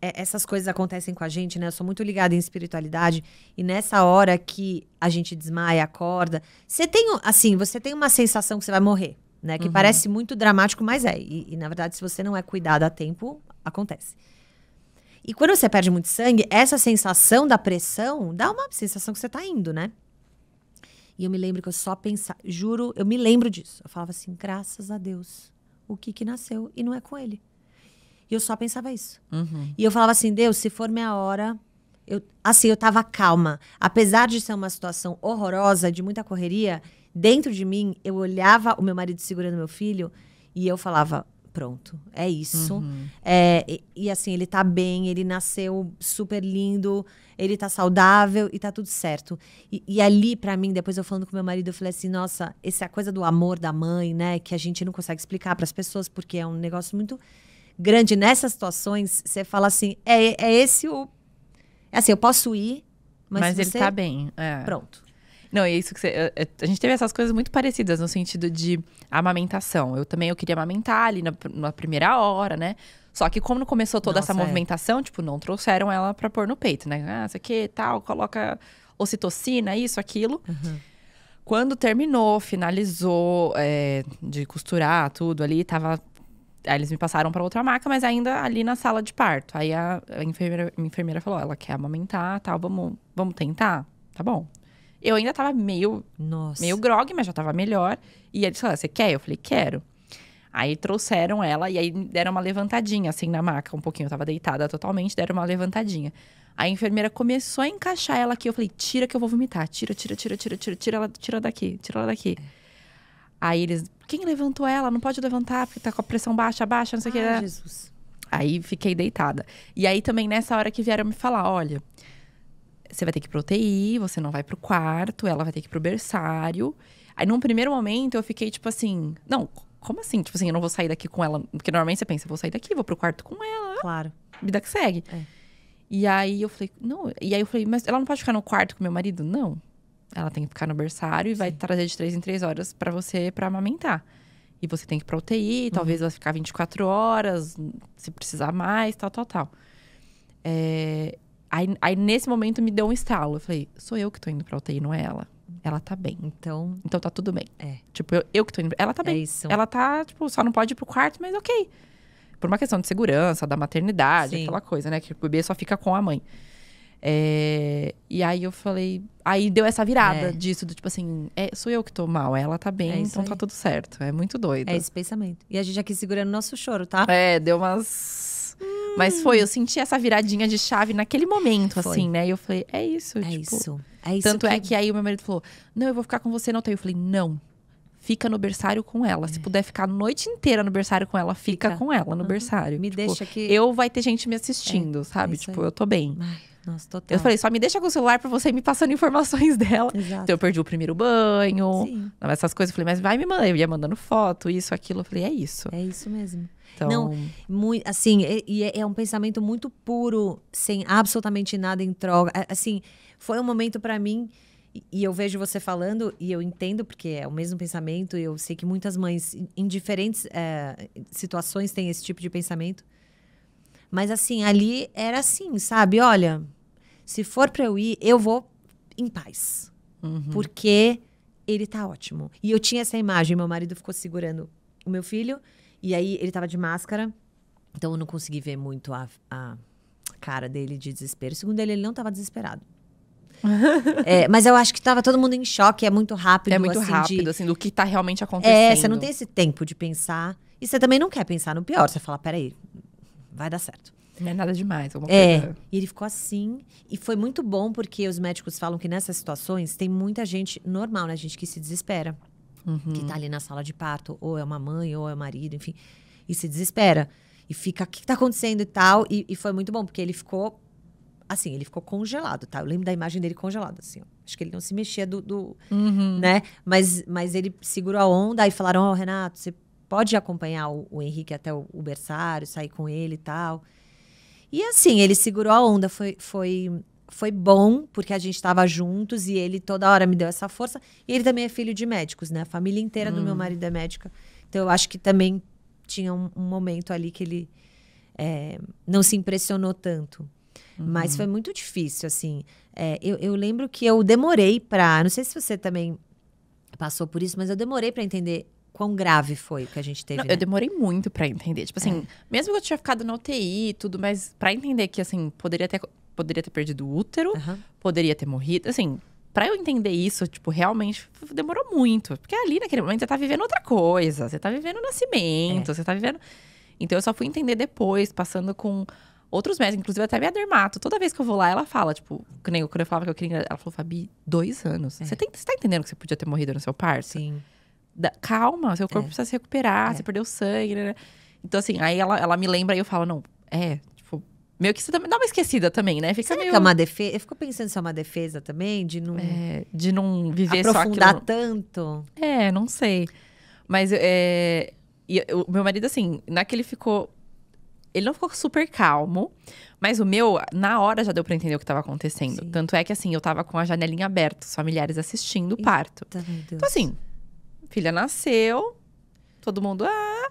É, essas coisas acontecem com a gente, né? Eu sou muito ligada em espiritualidade. E nessa hora que a gente desmaia, acorda. Você tem, assim, você tem uma sensação que você vai morrer. Né, que uhum. parece muito dramático, mas é. E, e, na verdade, se você não é cuidado a tempo, acontece. E quando você perde muito sangue, essa sensação da pressão dá uma sensação que você tá indo, né? E eu me lembro que eu só pensava, juro, eu me lembro disso. Eu falava assim, graças a Deus, o que nasceu e não é com ele. E eu só pensava isso. Uhum. E eu falava assim, Deus, se for minha hora. Eu, assim, eu tava calma. Apesar de ser uma situação horrorosa, de muita correria, dentro de mim, eu olhava o meu marido segurando meu filho e eu falava: pronto, é isso. Uhum. É, e, e, assim, ele tá bem, ele nasceu super lindo, ele tá saudável e tá tudo certo. E, e ali, para mim, depois eu falando com meu marido, eu falei assim: nossa, essa coisa do amor da mãe, né, que a gente não consegue explicar para as pessoas, porque é um negócio muito grande. Nessas situações, você fala assim: é, é esse o. É assim, eu posso ir, mas, mas você... ele tá bem. É. Pronto. Não, é isso que você. A, eh, eh, a gente teve essas coisas muito parecidas no sentido de amamentação. Eu também eu queria amamentar ali na, na primeira hora, né? Só que como começou toda Nossa, essa é. movimentação, tipo, não trouxeram ela pra pôr no peito, né? Ah, isso aqui tal, coloca ocitocina, isso, aquilo. Uhum. Quando terminou, finalizou é, de costurar tudo ali, tava Aí eles me passaram para outra maca, mas ainda ali na sala de parto. Aí a, a enfermeira, a enfermeira falou: ela quer amamentar, tal, vamos, vamos tentar? Tá bom. Eu ainda tava meio, Nossa. meio grog, mas já tava melhor. E eles falaram, você quer? Eu falei, quero. Aí trouxeram ela e aí deram uma levantadinha, assim, na maca um pouquinho. Eu tava deitada totalmente, deram uma levantadinha. A enfermeira começou a encaixar ela aqui. Eu falei, tira que eu vou vomitar. Tira, tira, tira, tira, tira, tira ela, tira daqui, tira ela daqui. Aí eles, quem levantou ela? Não pode levantar, porque tá com a pressão baixa, baixa, não sei o que. Jesus. Aí fiquei deitada. E aí também nessa hora que vieram me falar, olha, você vai ter que ir pro UTI, você não vai pro quarto, ela vai ter que ir pro berçário. Aí, num primeiro momento, eu fiquei tipo assim: não, como assim? Tipo assim, eu não vou sair daqui com ela. Porque normalmente você pensa: vou sair daqui, vou pro quarto com ela. Claro. Vida que segue. É. E aí eu falei: não. E aí eu falei: mas ela não pode ficar no quarto com meu marido? Não. Ela tem que ficar no berçário e Sim. vai trazer de três em três horas para você para amamentar. E você tem que ir pra UTI, uhum. talvez vai ficar 24 horas, se precisar mais, tal, tal, tal. É, Aí, aí, nesse momento, me deu um estalo. Eu falei, sou eu que tô indo pra UTI, não é ela. Ela tá bem. Então. Então tá tudo bem. É. Tipo, eu, eu que tô indo. Ela tá é bem. Isso. Ela tá, tipo, só não pode ir pro quarto, mas ok. Por uma questão de segurança, da maternidade, Sim. aquela coisa, né? Que o bebê só fica com a mãe. É, e aí eu falei. Aí deu essa virada é. disso, do tipo assim, é, sou eu que tô mal, ela tá bem, é então tá aí. tá tudo certo. É muito doido. É esse pensamento. E a gente aqui segurando o nosso choro, tá? É, deu umas mas foi, eu hum. senti essa viradinha de chave naquele momento, foi. assim, né? E eu falei, é isso. É tipo, isso. É isso. Tanto é que... é que aí o meu marido falou: Não, eu vou ficar com você não Eu falei, não. Fica no berçário com ela. É. Se puder ficar a noite inteira no berçário com ela, fica, fica. com ela no uhum. berçário. Me tipo, deixa que. Eu vai ter gente me assistindo, é. sabe? É tipo, aí. eu tô bem. Ai. Nossa, total. Eu falei, só me deixa com o celular pra você ir me passando informações dela. Exato. Então eu perdi o primeiro banho, Sim. essas coisas. Eu falei, mas vai me mãe Eu ia mandando foto, isso, aquilo. Eu falei, é isso. É isso mesmo. Então... Não, muito, assim, e é, é, um pensamento muito puro, sem absolutamente nada em troca. Assim, foi um momento para mim e eu vejo você falando e eu entendo porque é o mesmo pensamento eu sei que muitas mães em diferentes é, situações têm esse tipo de pensamento mas assim ali era assim sabe olha se for para eu ir, eu vou em paz. Uhum. Porque ele tá ótimo. E eu tinha essa imagem, meu marido ficou segurando o meu filho, e aí ele tava de máscara, então eu não consegui ver muito a, a cara dele de desespero. Segundo ele, ele não tava desesperado. é, mas eu acho que tava todo mundo em choque, é muito rápido. É muito assim, rápido, de... assim, do que tá realmente é, acontecendo. É, você não tem esse tempo de pensar. E você também não quer pensar no pior. Você fala, peraí, vai dar certo. Não é nada demais, alguma é. coisa. E ele ficou assim. E foi muito bom, porque os médicos falam que nessas situações tem muita gente normal, né? Gente que se desespera. Uhum. Que tá ali na sala de parto, ou é uma mãe, ou é marido, enfim. E se desespera. E fica, o que, que tá acontecendo e tal. E, e foi muito bom, porque ele ficou assim, ele ficou congelado, tá? Eu lembro da imagem dele congelado, assim. Ó. Acho que ele não se mexia do, do uhum. né? Mas, mas ele segurou a onda e falaram, ó, oh, Renato, você pode acompanhar o, o Henrique até o, o berçário, sair com ele e tal. E assim, ele segurou a onda, foi, foi, foi bom, porque a gente estava juntos e ele toda hora me deu essa força. E ele também é filho de médicos, né? A família inteira hum. do meu hum. marido é médica. Então eu acho que também tinha um, um momento ali que ele é, não se impressionou tanto. Uhum. Mas foi muito difícil, assim. É, eu, eu lembro que eu demorei para. Não sei se você também passou por isso, mas eu demorei para entender quão grave foi o que a gente teve? Não, né? Eu demorei muito para entender. Tipo assim, é. mesmo que eu tinha ficado na UTI e tudo, mas para entender que, assim, poderia ter, poderia ter perdido o útero, uhum. poderia ter morrido, assim. Pra eu entender isso, tipo, realmente demorou muito. Porque ali naquele momento você tá vivendo outra coisa. Você tá vivendo o nascimento, é. você tá vivendo. Então eu só fui entender depois, passando com outros médicos, inclusive até minha dermato. Toda vez que eu vou lá, ela fala, tipo, quando eu falava que eu queria. Ela falou, Fabi, dois anos. É. Você, tem, você tá entendendo que você podia ter morrido no seu parto? Sim da, calma, seu corpo é. precisa se recuperar, é. você perdeu sangue, né, né? Então, assim, aí ela, ela me lembra e eu falo, não, é, tipo, meio que você também dá uma esquecida também, né? Fica Será meio... que é uma defesa? Eu fico pensando se é uma defesa também, de não... É, de não viver aprofundar só aquilo. tanto. É, não sei. Mas, é... E, o meu marido, assim, naquele é ficou... Ele não ficou super calmo, mas o meu, na hora já deu pra entender o que tava acontecendo. Sim. Tanto é que, assim, eu tava com a janelinha aberta, os familiares assistindo o parto. então, assim, filha nasceu, todo mundo. Ah!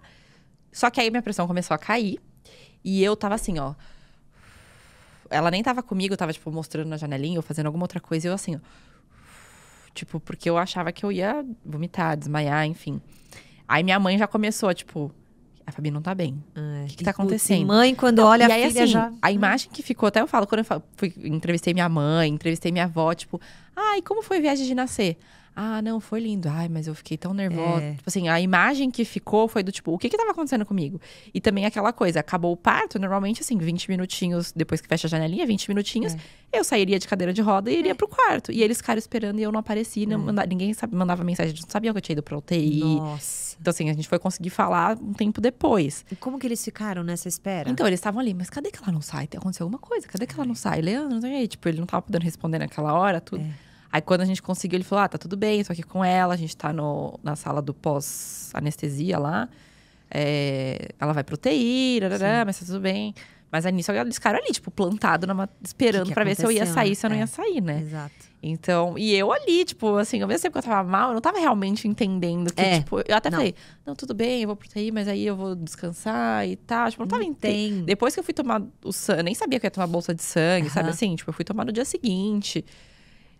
Só que aí minha pressão começou a cair. E eu tava assim, ó. Ela nem tava comigo, tava, tipo, mostrando na janelinha ou fazendo alguma outra coisa. E eu assim, ó. Tipo, porque eu achava que eu ia vomitar, desmaiar, enfim. Aí minha mãe já começou, tipo, a Fabi não tá bem. O que, que, tá acontecendo? mãe, quando não, olha e a aí, filha assim, já... A né? imagem que ficou, até eu falo, quando eu falo, fui, entrevistei minha mãe, entrevistei minha avó, tipo, ai, ah, como foi a viagem de nascer? Ah, não, foi lindo. Ai, mas eu fiquei tão nervosa. É. Tipo assim, a imagem que ficou foi do tipo, o que que tava acontecendo comigo? E também aquela coisa, acabou o parto, normalmente assim, 20 minutinhos, depois que fecha a janelinha, 20 minutinhos, é. eu sairia de cadeira de roda e iria é. pro quarto. E eles ficaram esperando e eu não apareci, não, hum. manda, ninguém sabe, mandava mensagem, não sabiam que eu tinha ido pra UTI. Nossa. Então assim, a gente foi conseguir falar um tempo depois. E como que eles ficaram nessa espera? Então, eles estavam ali, mas cadê que ela não sai? Aconteceu alguma coisa, cadê que ela é. não sai? Leandro, não sei, tipo, ele não tava podendo responder naquela hora, tudo. É. Aí quando a gente conseguiu, ele falou: ah, tá tudo bem, tô aqui com ela, a gente tá no, na sala do pós-anestesia lá. É, ela vai pro TI, rarará, mas tá tudo bem. Mas aí nisso eles ficaram ali, tipo, plantado, numa, esperando que que pra ver se eu ia sair, se eu é. não ia né? sair, né? Exato. Então, e eu ali, tipo, assim, ao mesmo tempo que eu tava mal, eu não tava realmente entendendo que, é. tipo, eu até não. falei, não, tudo bem, eu vou pro TI, mas aí eu vou descansar e tal. Tipo, eu não tava entendendo. Depois que eu fui tomar o sangue, nem sabia que eu ia tomar bolsa de sangue, sabe assim? Tipo, eu fui tomar no dia seguinte.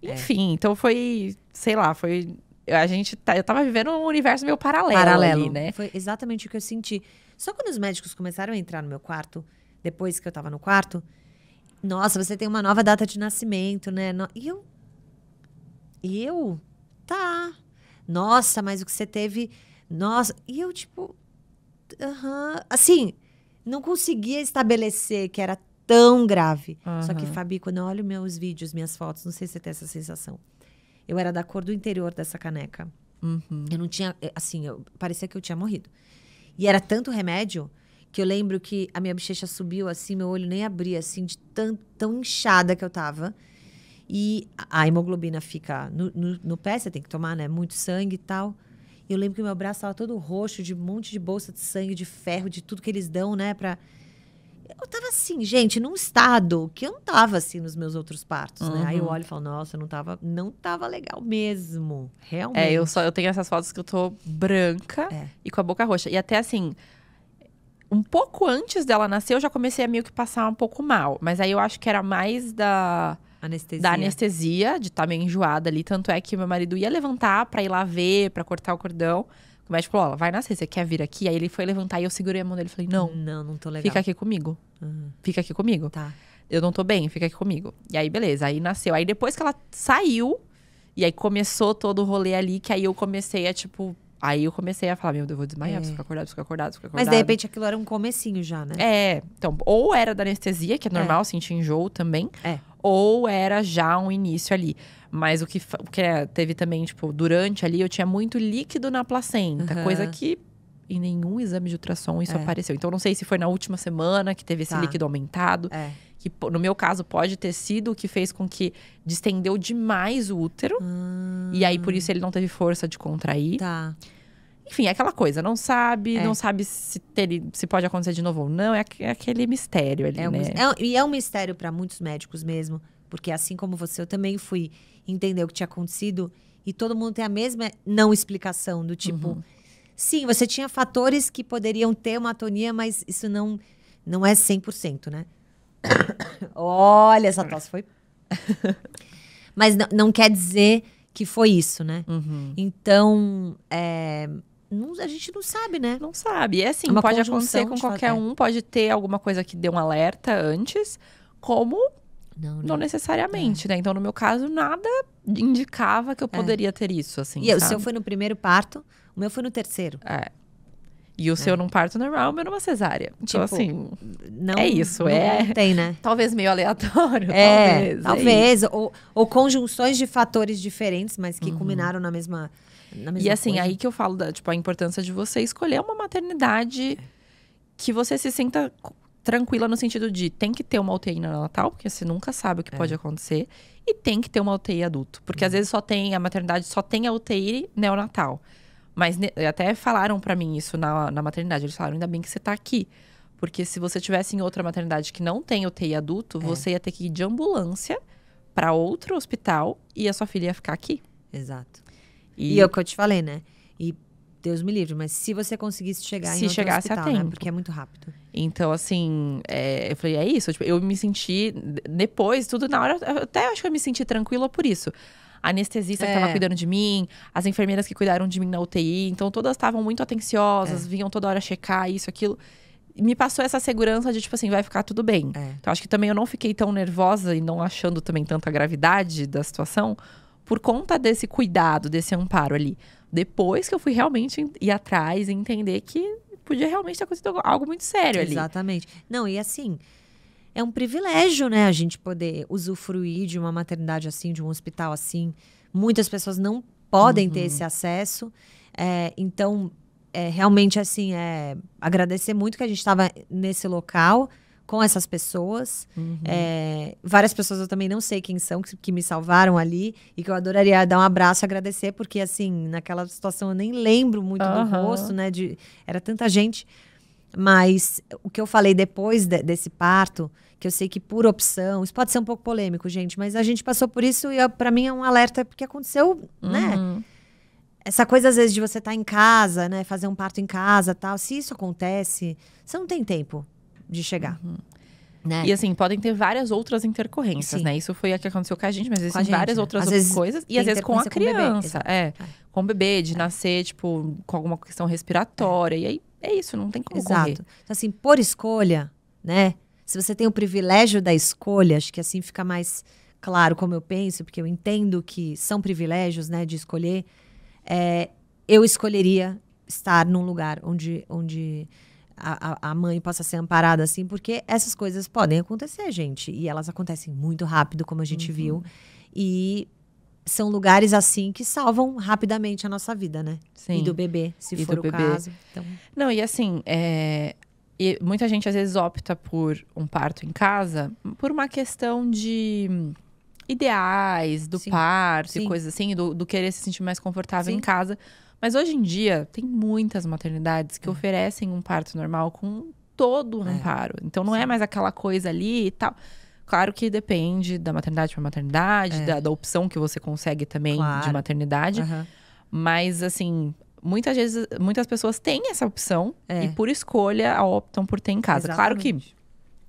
É. Enfim, então foi, sei lá, foi. A gente tá, eu tava vivendo um universo meio paralelo, paralelo. ali, né? Foi exatamente o que eu senti. Só quando os médicos começaram a entrar no meu quarto, depois que eu tava no quarto, nossa, você tem uma nova data de nascimento, né? E eu. E eu? Tá. Nossa, mas o que você teve. Nossa. E eu, tipo. Uhum. Assim, não conseguia estabelecer que era tão grave. Uhum. Só que, Fabi, quando eu olho meus vídeos, minhas fotos, não sei se você tem essa sensação. Eu era da cor do interior dessa caneca. Uhum. Eu não tinha. Eh, assim, eu, parecia que eu tinha morrido. E era tanto remédio que eu lembro que a minha bochecha subiu assim, meu olho nem abria, assim, de tão, tão inchada que eu tava. E a hemoglobina fica no, no, no pé, você tem que tomar, né? Muito sangue e tal. E eu lembro que meu braço estava todo roxo, de um monte de bolsa de sangue, de ferro, de tudo que eles dão, né? Pra, eu tava assim, gente, num estado que eu não tava assim nos meus outros partos, uhum. né? Aí eu uhum. olho e falo, nossa, não tava, não tava legal mesmo. Realmente. É, eu só eu tenho essas fotos que eu tô branca é. e com a boca roxa. E até assim, um pouco antes dela nascer, eu já comecei a meio que passar um pouco mal. Mas aí eu acho que era mais da. Anestesia. Da anestesia, de estar tá meio enjoada ali. Tanto é que meu marido ia levantar pra ir lá ver, pra cortar o cordão. O médico falou: Ó, vai nascer, você quer vir aqui? Aí ele foi levantar e eu segurei a mão dele e falei: Não, não, não tô legal. Fica aqui comigo. Uhum. Fica aqui comigo. Tá. Eu não tô bem, fica aqui comigo. E aí, beleza, aí nasceu. Aí depois que ela saiu, e aí começou todo o rolê ali, que aí eu comecei a, tipo, Aí eu comecei a falar, meu, Deus, eu vou desmaiar, é. preciso ficar acordado, preciso ficar acordado, preciso ficar acordado. Mas de repente aquilo era um comecinho já, né? É, então, ou era da anestesia, que é, é. normal, é. sentir enjoo também. É. Ou era já um início ali. Mas o que, o que é, teve também, tipo, durante ali, eu tinha muito líquido na placenta, uhum. coisa que em nenhum exame de ultrassom isso é. apareceu. Então, não sei se foi na última semana que teve esse tá. líquido aumentado. É. Que, no meu caso, pode ter sido o que fez com que distendeu demais o útero. Hum. E aí, por isso, ah. ele não teve força de contrair. Tá. Enfim, é aquela coisa. Não sabe, é. não sabe se, ter, se pode acontecer de novo ou não. É, é aquele mistério ali, é né? e é um mistério para muitos médicos mesmo. Porque assim como você, eu também fui entender o que tinha acontecido e todo mundo tem a mesma não explicação do tipo uhum. sim, você tinha fatores que poderiam ter uma atonia, mas isso não não é 100%, né? Olha, essa tosse foi Mas não, quer dizer que foi isso, né? Uhum. Então, é, não, a gente não sabe, né? Não sabe. é assim, é pode acontecer com qualquer fazer. É. um, pode ter alguma coisa que deu um alerta antes, como não, não, né? não necessariamente, é. né? Então, no meu caso, nada indicava que eu é. poderia é. ter isso, assim. E sabe? o seu foi no primeiro parto, o meu foi no terceiro. É. E o é. seu num parto normal, o meu numa cesárea. Então, tipo, então, assim, não, é isso. Não é, é tem, né? Talvez meio aleatório. É, talvez. talvez é ou, ou conjunções de fatores diferentes, mas que uhum. culminaram na mesma, na mesma E assim, aí que eu falo da tipo, a importância de você escolher uma maternidade que você se sinta tranquila no sentido de tem que ter uma UTI neonatal, porque você nunca sabe o que é. pode acontecer, e tem que ter uma UTI adulto, porque uhum. às vezes só tem a maternidade só tem a UTI neonatal. Mas até falaram para mim isso na, na maternidade, eles falaram ainda bem que você tá aqui, porque se você tivesse em outra maternidade que não tem UTI adulto, é. você ia ter que ir de ambulância para outro hospital e a sua filha ia ficar aqui. Exato. E, e é o que eu te falei, né? E Deus me livre, mas se você conseguisse chegar se em outro chegasse hospital, a né? tempo. Né? Porque é muito rápido. Então, assim, é, eu falei, é isso. Tipo, eu me senti, depois, tudo na hora, até acho que eu me senti tranquila por isso. A anestesista é. que estava cuidando de mim, as enfermeiras que cuidaram de mim na UTI. Então, todas estavam muito atenciosas, é. vinham toda hora checar isso, aquilo. me passou essa segurança de, tipo assim, vai ficar tudo bem. É. Então, acho que também eu não fiquei tão nervosa e não achando também tanta gravidade da situação por conta desse cuidado, desse amparo ali. Depois que eu fui realmente ir atrás e entender que podia realmente ter acontecido algo muito sério ali. Exatamente. Não, e assim, é um privilégio, né, a gente poder usufruir de uma maternidade assim, de um hospital assim. Muitas pessoas não podem uhum. ter esse acesso. É, então, é, realmente, assim, é, agradecer muito que a gente estava nesse local com essas pessoas. Uhum. É, várias pessoas eu também não sei quem são, que, que, me salvaram ali. E que eu adoraria dar um abraço e agradecer, porque, assim, naquela situação eu nem lembro muito uhum. do rosto, né? De, era tanta gente. Mas o que eu falei depois de, desse parto, que eu sei que por opção, isso pode ser um pouco polêmico, gente, mas a gente passou por isso e para mim é um alerta porque aconteceu, né? uhum. né? Essa coisa às vezes de você estar tá em casa, né, fazer um parto em casa, tal, se isso acontece, você não tem tempo de chegar. Uhum. Né? E assim, podem ter várias outras intercorrências, Sim. né? Isso foi o que aconteceu com a gente, mas existem gente, várias né? outras, outras coisas. E às vezes com a criança. Com é, é. Com o bebê, de é. nascer, tipo, com alguma questão respiratória. É. E aí é isso, não tem como Exato. Correr. Então, assim, por escolha, né? Se você tem o privilégio da escolha, acho que assim fica mais claro como eu penso, porque eu entendo que são privilégios, né, de escolher. É, eu escolheria estar num lugar onde, onde a, a mãe possa ser amparada assim, porque essas coisas podem acontecer, gente. E elas acontecem muito rápido, como a gente uhum. viu. E são lugares assim que salvam rapidamente a nossa vida, né? Sim. E do bebê, se e for o bebê. caso. Então... Não, e assim, é... e muita gente às vezes opta por um parto em casa por uma questão de ideais do Sim. parto Sim. e coisas assim, do, do, querer se sentir mais confortável Sim. em casa mas hoje em dia, tem muitas maternidades que é. oferecem um parto normal com todo o um é. amparo. Então não é Sim. é mais aquela coisa ali e tal. Claro que depende da maternidade para maternidade, é. da, da, opção que você consegue também claro. de maternidade. Uhum. Mas, assim, muitas vezes muitas pessoas têm essa opção é. e por escolha optam por ter em casa. Exatamente. Claro que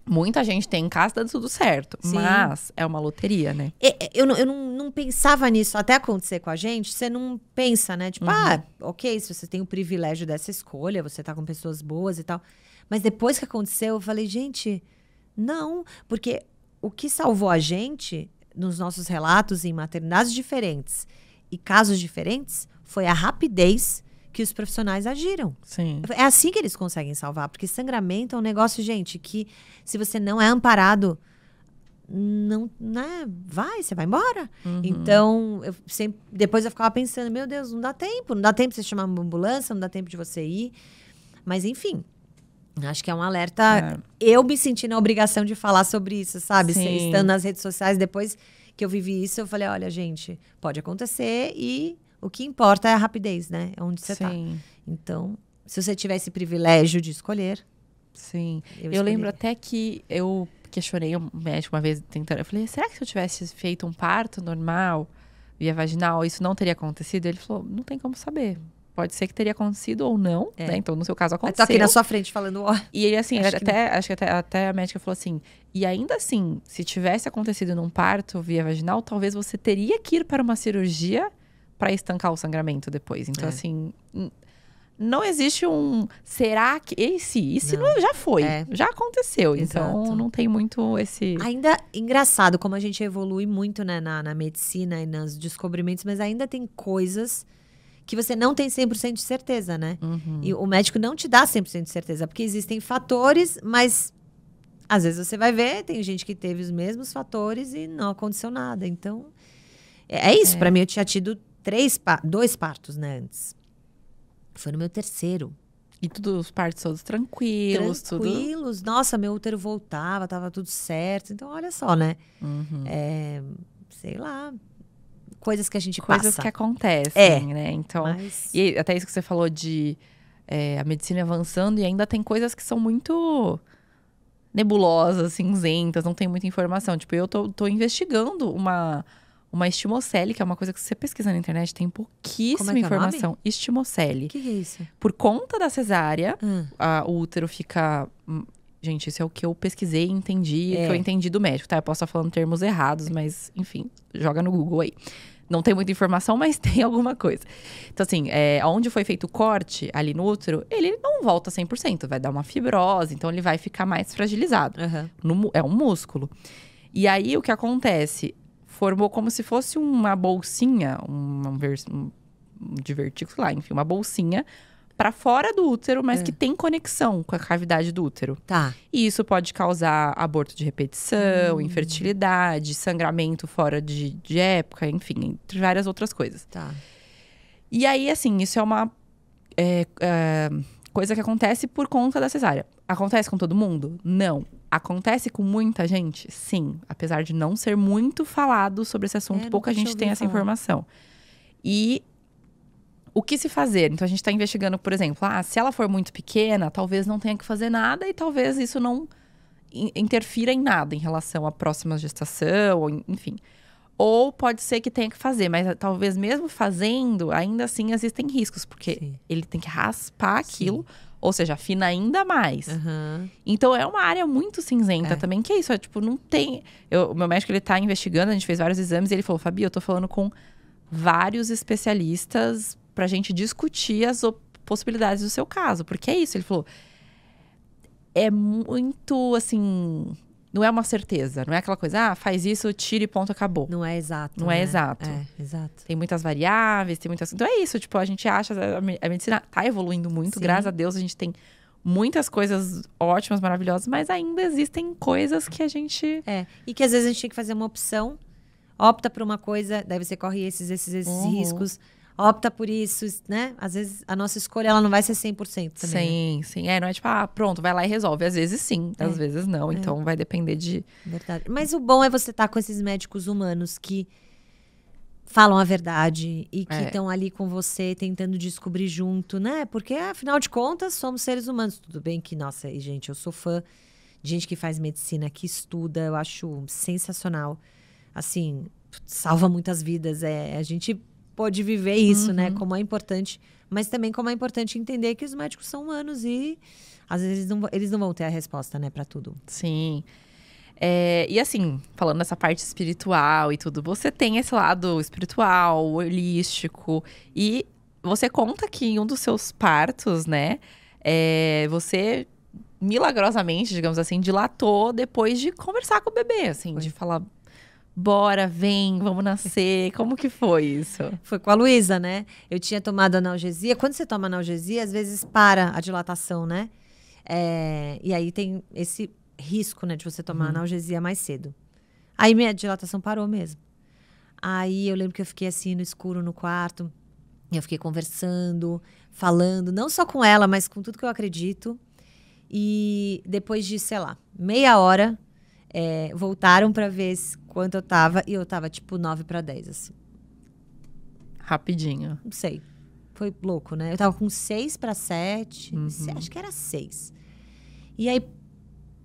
Muita gente tem em casa, dá tá tudo certo. Sim. Mas é uma loteria, né? Eu, eu, não, eu não, não, pensava nisso até acontecer com a gente. Você não pensa, né? Tipo, uhum. ah, ok, se você tem o privilégio dessa escolha, você tá com pessoas boas e tal. Mas depois que aconteceu, eu falei, gente, não. Porque o que salvou a gente nos nossos relatos em maternidades diferentes e casos diferentes foi a rapidez que os profissionais agiram. Sim. É assim que eles conseguem salvar, porque sangramento é um negócio, gente, que se você não é amparado, não, né, vai, você vai embora. Uhum. Então, eu sempre, depois eu ficava pensando, meu Deus, não dá tempo, não dá tempo de você chamar uma ambulância, não dá tempo de você ir. Mas enfim, acho que é um alerta. É. Eu me senti na obrigação de falar sobre isso, sabe? Sim. Estando nas redes sociais depois que eu vivi isso, eu falei, olha, gente, pode acontecer e o que importa é a rapidez, né? É onde você está. Então, se você tiver esse privilégio de escolher. Sim. Eu, eu lembro até que eu questionei um médico uma vez tentando. Eu falei, será que se eu tivesse feito um parto normal, via vaginal, isso não teria acontecido? Ele falou, não tem como saber. Pode ser que teria acontecido ou não, é. né? Então, no seu caso, aconteceu. Tá aqui na sua frente falando, ó. E ele, assim, acho ele até, acho que até, até a médica falou assim, e ainda assim, se tivesse acontecido num parto via vaginal, talvez você teria que ir para uma cirurgia para estancar o sangramento depois. Então, é. assim, não existe um será que e se e se não, não já foi é. já aconteceu então, Exato. então não tem muito esse ainda engraçado como a gente evolui muito né, na, na medicina e nos descobrimentos mas ainda tem coisas que você não tem 100% de certeza né uhum. e o médico não te dá 100% de certeza porque existem fatores mas às vezes você vai ver tem gente que teve os mesmos fatores e não aconteceu nada então é, é isso é. para mim eu tinha tido três, dois partos, né, antes. Foi no meu terceiro. E tudo, os partos todos tranquilos, Tranquilos. Tudo... Nossa, meu útero voltava, tava tudo certo. Então, olha só, né? Uhum. É, sei lá, coisas que a gente coisas passa. Coisas que acontecem, é. né? Então, Mas... e até isso que você falou de é, a medicina avançando e ainda tem coisas que são muito nebulosas, cinzentas, não tem muita informação. Tipo, eu tô, tô investigando uma uma estimocele, que é uma coisa que você pesquisa na internet tem é é pouquíssima é informação. É estimocele. que, que é isso? Por conta da cesárea, hum. a, o útero fica. Hum, gente, isso é o que eu pesquisei e entendi, é. que eu é. entendi do médico, tá? Eu posso estar falando termos errados, mas enfim, joga no Google aí. Não tem muita informação, mas tem alguma coisa. Então, assim, é, onde foi feito o corte, ali no útero, ele não volta 100%, vai dar uma fibrose, então ele vai ficar mais fragilizado. Uhum. No, é um músculo. E aí, o que acontece? formou como se fosse uma bolsinha, um, um, um divertículo lá, enfim, uma bolsinha para fora do útero, mas é. que tem conexão com a cavidade do útero. Tá. E isso pode causar aborto de repetição, hum. infertilidade, sangramento fora de, de época, enfim, entre várias outras coisas. Tá. E aí, assim, isso é uma é, é, coisa que acontece por conta da cesárea. Acontece com todo mundo? Não. Acontece com muita gente? Sim. Apesar de não ser muito falado sobre esse assunto, é, pouca gente tem essa informação. E o que se fazer? Então a gente está investigando, por exemplo, ah, se ela for muito pequena, talvez não tenha que fazer nada e talvez isso não interfira em nada em relação à próxima gestação, enfim. Ou pode ser que tenha que fazer, mas eh, talvez mesmo fazendo, ainda assim existem riscos, porque Sim. ele tem que raspar aquilo. Sim ou seja, afina ainda mais. Uhum. Então é uma área muito cinzenta é. também, que é isso. É, tipo, não tem. Eu, o meu médico ele tá investigando, a gente fez vários exames e ele falou: Fabi, eu tô falando com vários especialistas pra gente discutir as possibilidades do seu caso. Porque é isso. Ele falou: é muito assim não é uma certeza, não é aquela coisa, ah, faz isso, tira e ponto, acabou. Não é exato. Não é né? é exato. É, exato. Tem muitas variáveis, tem muitas. Então é isso, tipo, a gente acha, a medicina tá evoluindo muito, Sim. graças a Deus a gente tem muitas coisas ótimas, maravilhosas, mas ainda existem coisas que a gente. É, e que às vezes a gente tem que fazer uma opção, opta por uma coisa, daí você corre esses, esses, esses uhum. riscos opta por isso, né? Às vezes a nossa escolha ela não vai ser 100% também. Né? Sim, né? sim. É, não é tipo, ah, pronto, vai lá e resolve. Às vezes sim, é. às vezes não. É. Então vai depender de. Verdade. Mas o bom é você estar tá com esses médicos humanos que falam a verdade e que estão é. ali com você tentando descobrir junto, né? Porque afinal de contas somos seres humanos. Tudo bem que, nossa, e, gente, eu sou fã de gente que faz medicina, que estuda, eu acho sensacional. Assim, salva muitas vidas. É, a gente pôde viver isso, né? uhum. né? Como é importante. Mas também como é importante entender que os médicos são humanos e às vezes eles não, eles não vão ter a resposta, né, para tudo. Sim. É, e assim, falando nessa parte espiritual e tudo, você tem esse lado espiritual, holístico, e você conta que em um dos seus partos, né, é, você milagrosamente, digamos assim, dilatou depois de conversar com o bebê, assim, Foi. de falar, bora, vem, vamos nascer. Como que foi isso? Foi com a Luísa, né? Eu tinha tomado analgesia. Quando você toma analgesia, às vezes para a dilatação, né? É, e aí tem esse risco, né, de você tomar uhum. analgesia mais cedo. Aí minha dilatação parou mesmo. Aí eu lembro que eu fiquei assim no escuro no quarto. Eu fiquei conversando, falando, não só com ela, mas com tudo que eu acredito. E depois de, sei lá, meia hora, é, voltaram para ver quanto eu tava. E eu tava tipo 9 para 10, assim. Rapidinho. Não sei. Foi louco, né? Eu tava com 6 para 7. Uhum. Acho que era 6. E aí,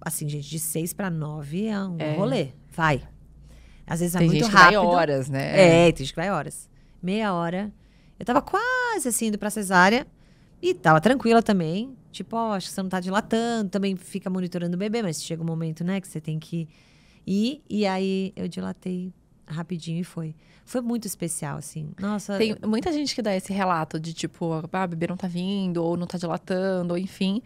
assim, gente, de 6 para 9 é um é. rolê. Vai. Às vezes é tem é muito gente rápido. Que vai horas, né? É, tem gente que vai horas. Meia hora. Eu tava quase assim indo pra cesárea. E tava tranquila também. Tipo, ó, oh, acho que você não tá dilatando. Também fica monitorando o bebê, mas chega um momento, né, que você tem que e, e aí eu dilatei rapidinho e foi. Foi muito especial, assim. Nossa. Tem muita gente que dá esse relato de tipo, ah, bebê não tá vindo, ou não tá dilatando, ou enfim.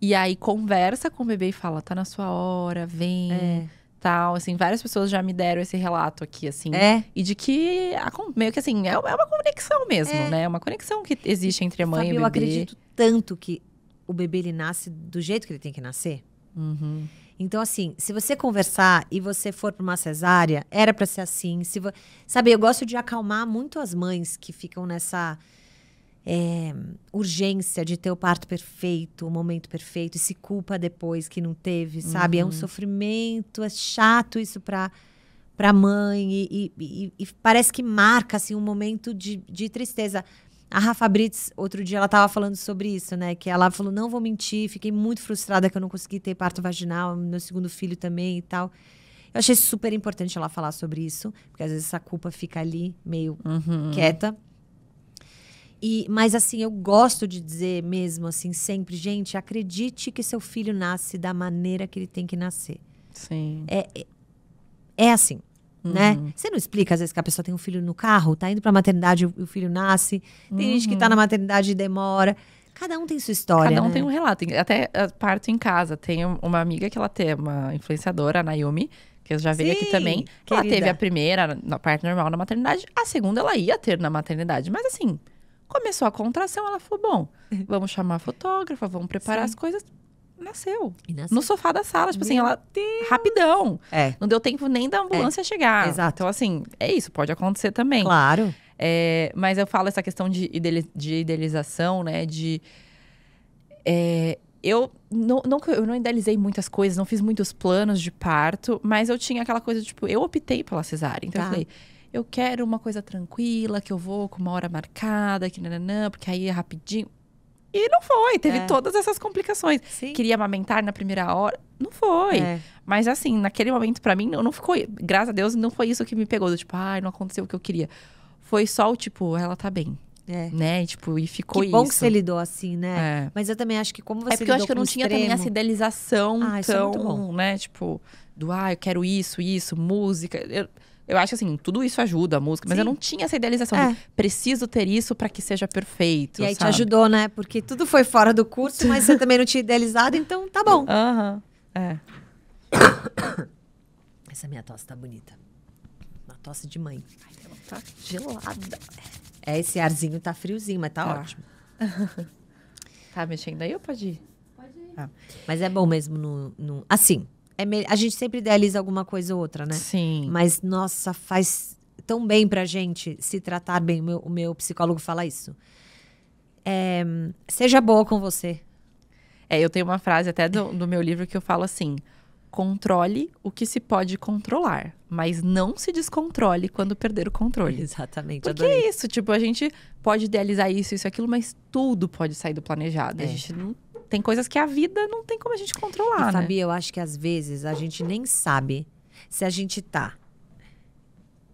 E aí conversa com o bebê e fala, tá na sua hora, vem. É. Tal, assim, várias pessoas já me deram esse relato aqui, assim. É. E de que, meio que assim, é, é uma conexão mesmo, é. né? É uma conexão que existe entre a mãe Fabio, e o bebê. Eu acredito tanto que o bebê, ele nasce do jeito que ele tem que nascer. Uhum. Então, assim, se você conversar e você for para uma cesárea, era para ser assim. Se vo... Sabe, eu gosto de acalmar muito as mães que ficam nessa é, urgência de ter o parto perfeito, o momento perfeito, e se culpa depois que não teve, sabe? Uhum. É um uhum. sofrimento, é chato isso para para mãe e, e, e, e, parece que marca assim um momento de, de tristeza. A Rafa Brits, outro dia, ela estava falando sobre isso, né? Que ela falou: não vou mentir, fiquei muito frustrada que eu não consegui ter parto vaginal, meu segundo filho também e tal. Eu achei super importante ela falar sobre isso, porque às vezes essa culpa fica ali meio uhum. quieta. E, mas assim, eu gosto de dizer mesmo assim sempre, gente, acredite que seu filho nasce da maneira que ele tem que nascer. Sim. É, é, é assim. Né? Uhum. Né? Você não explica, às vezes, que a pessoa tem um filho no carro, tá indo pra maternidade e o filho nasce. Tem uhum. gente que tá uhum. na maternidade e demora. Cada um tem sua história. Cada um né? tem um relato. Até eh, parto em casa. Tem uma amiga que ela tem, uma influenciadora, a Naomi, que eu já veio aqui também. Ela teve a primeira na parte normal na maternidade, a segunda ela ia ter na maternidade. Mas assim, começou a contração, ela falou: bom, vamos chamar a fotógrafa, vamos preparar Sim. as coisas nasceu. nasceu. No sofá da sala. Tipo assim, Meu assim, ela. Deus. Rapidão. É. Não deu tempo nem da ambulância é. chegar. Exato. Então, assim, é isso, pode acontecer também. Claro. É, mas eu falo essa questão de, de idealização, né? De. É, eu não, não, eu não idealizei muitas coisas, não fiz muitos planos de parto, mas eu tinha aquela coisa, tipo, eu optei pela cesárea. Então tá. eu falei, eu quero uma coisa tranquila, que eu vou com uma hora marcada, que nananã, porque aí é rapidinho. E não foi, teve é. todas essas complicações. Sim. Queria amamentar na primeira hora, não foi. É. Mas assim, naquele momento para mim não, não ficou, graças a Deus, não foi isso que me pegou, do tipo, ai, ah, não aconteceu o que eu queria. Foi só o tipo, ela tá bem. É. Né? Tipo, e ficou isso. Que bom que você lidou assim, né? É. Mas eu também acho que como é você É porque eu acho que eu não extremo... tinha também essa idealização ah, é tão, é né? Tipo, do ah, eu quero isso, isso, música. Eu eu acho assim, tudo isso ajuda a música, mas Sim. eu não tinha essa idealização é. de preciso ter isso para que seja perfeito. E aí sabe? te ajudou, né? Porque tudo foi fora do curso, mas você também não tinha idealizado, então tá bom. Aham. É. Essa minha tosse tá bonita. Uma tosse de mãe. Ai, ela tá gelada. É, esse arzinho tá friozinho, mas tá, tá. ótimo. tá mexendo aí ou pode ir? Pode ir. Ah. Mas é bom mesmo no, no... Assim, é me... A gente sempre idealiza alguma coisa ou outra, né? Sim. Mas, nossa, faz tão bem pra gente se tratar bem. O meu, o meu psicólogo fala isso. É, seja boa com você. É, eu tenho uma frase até do, do meu livro que eu falo assim: controle o que se pode controlar, mas não se descontrole quando perder o controle. Exatamente. Porque é isso, tipo, a gente pode idealizar isso, isso, aquilo, mas tudo pode sair do planejado. É. A gente não tem coisas que a vida não tem como a gente controlar, e, né? Sabia, eu acho que às vezes a gente nem sabe se a gente tá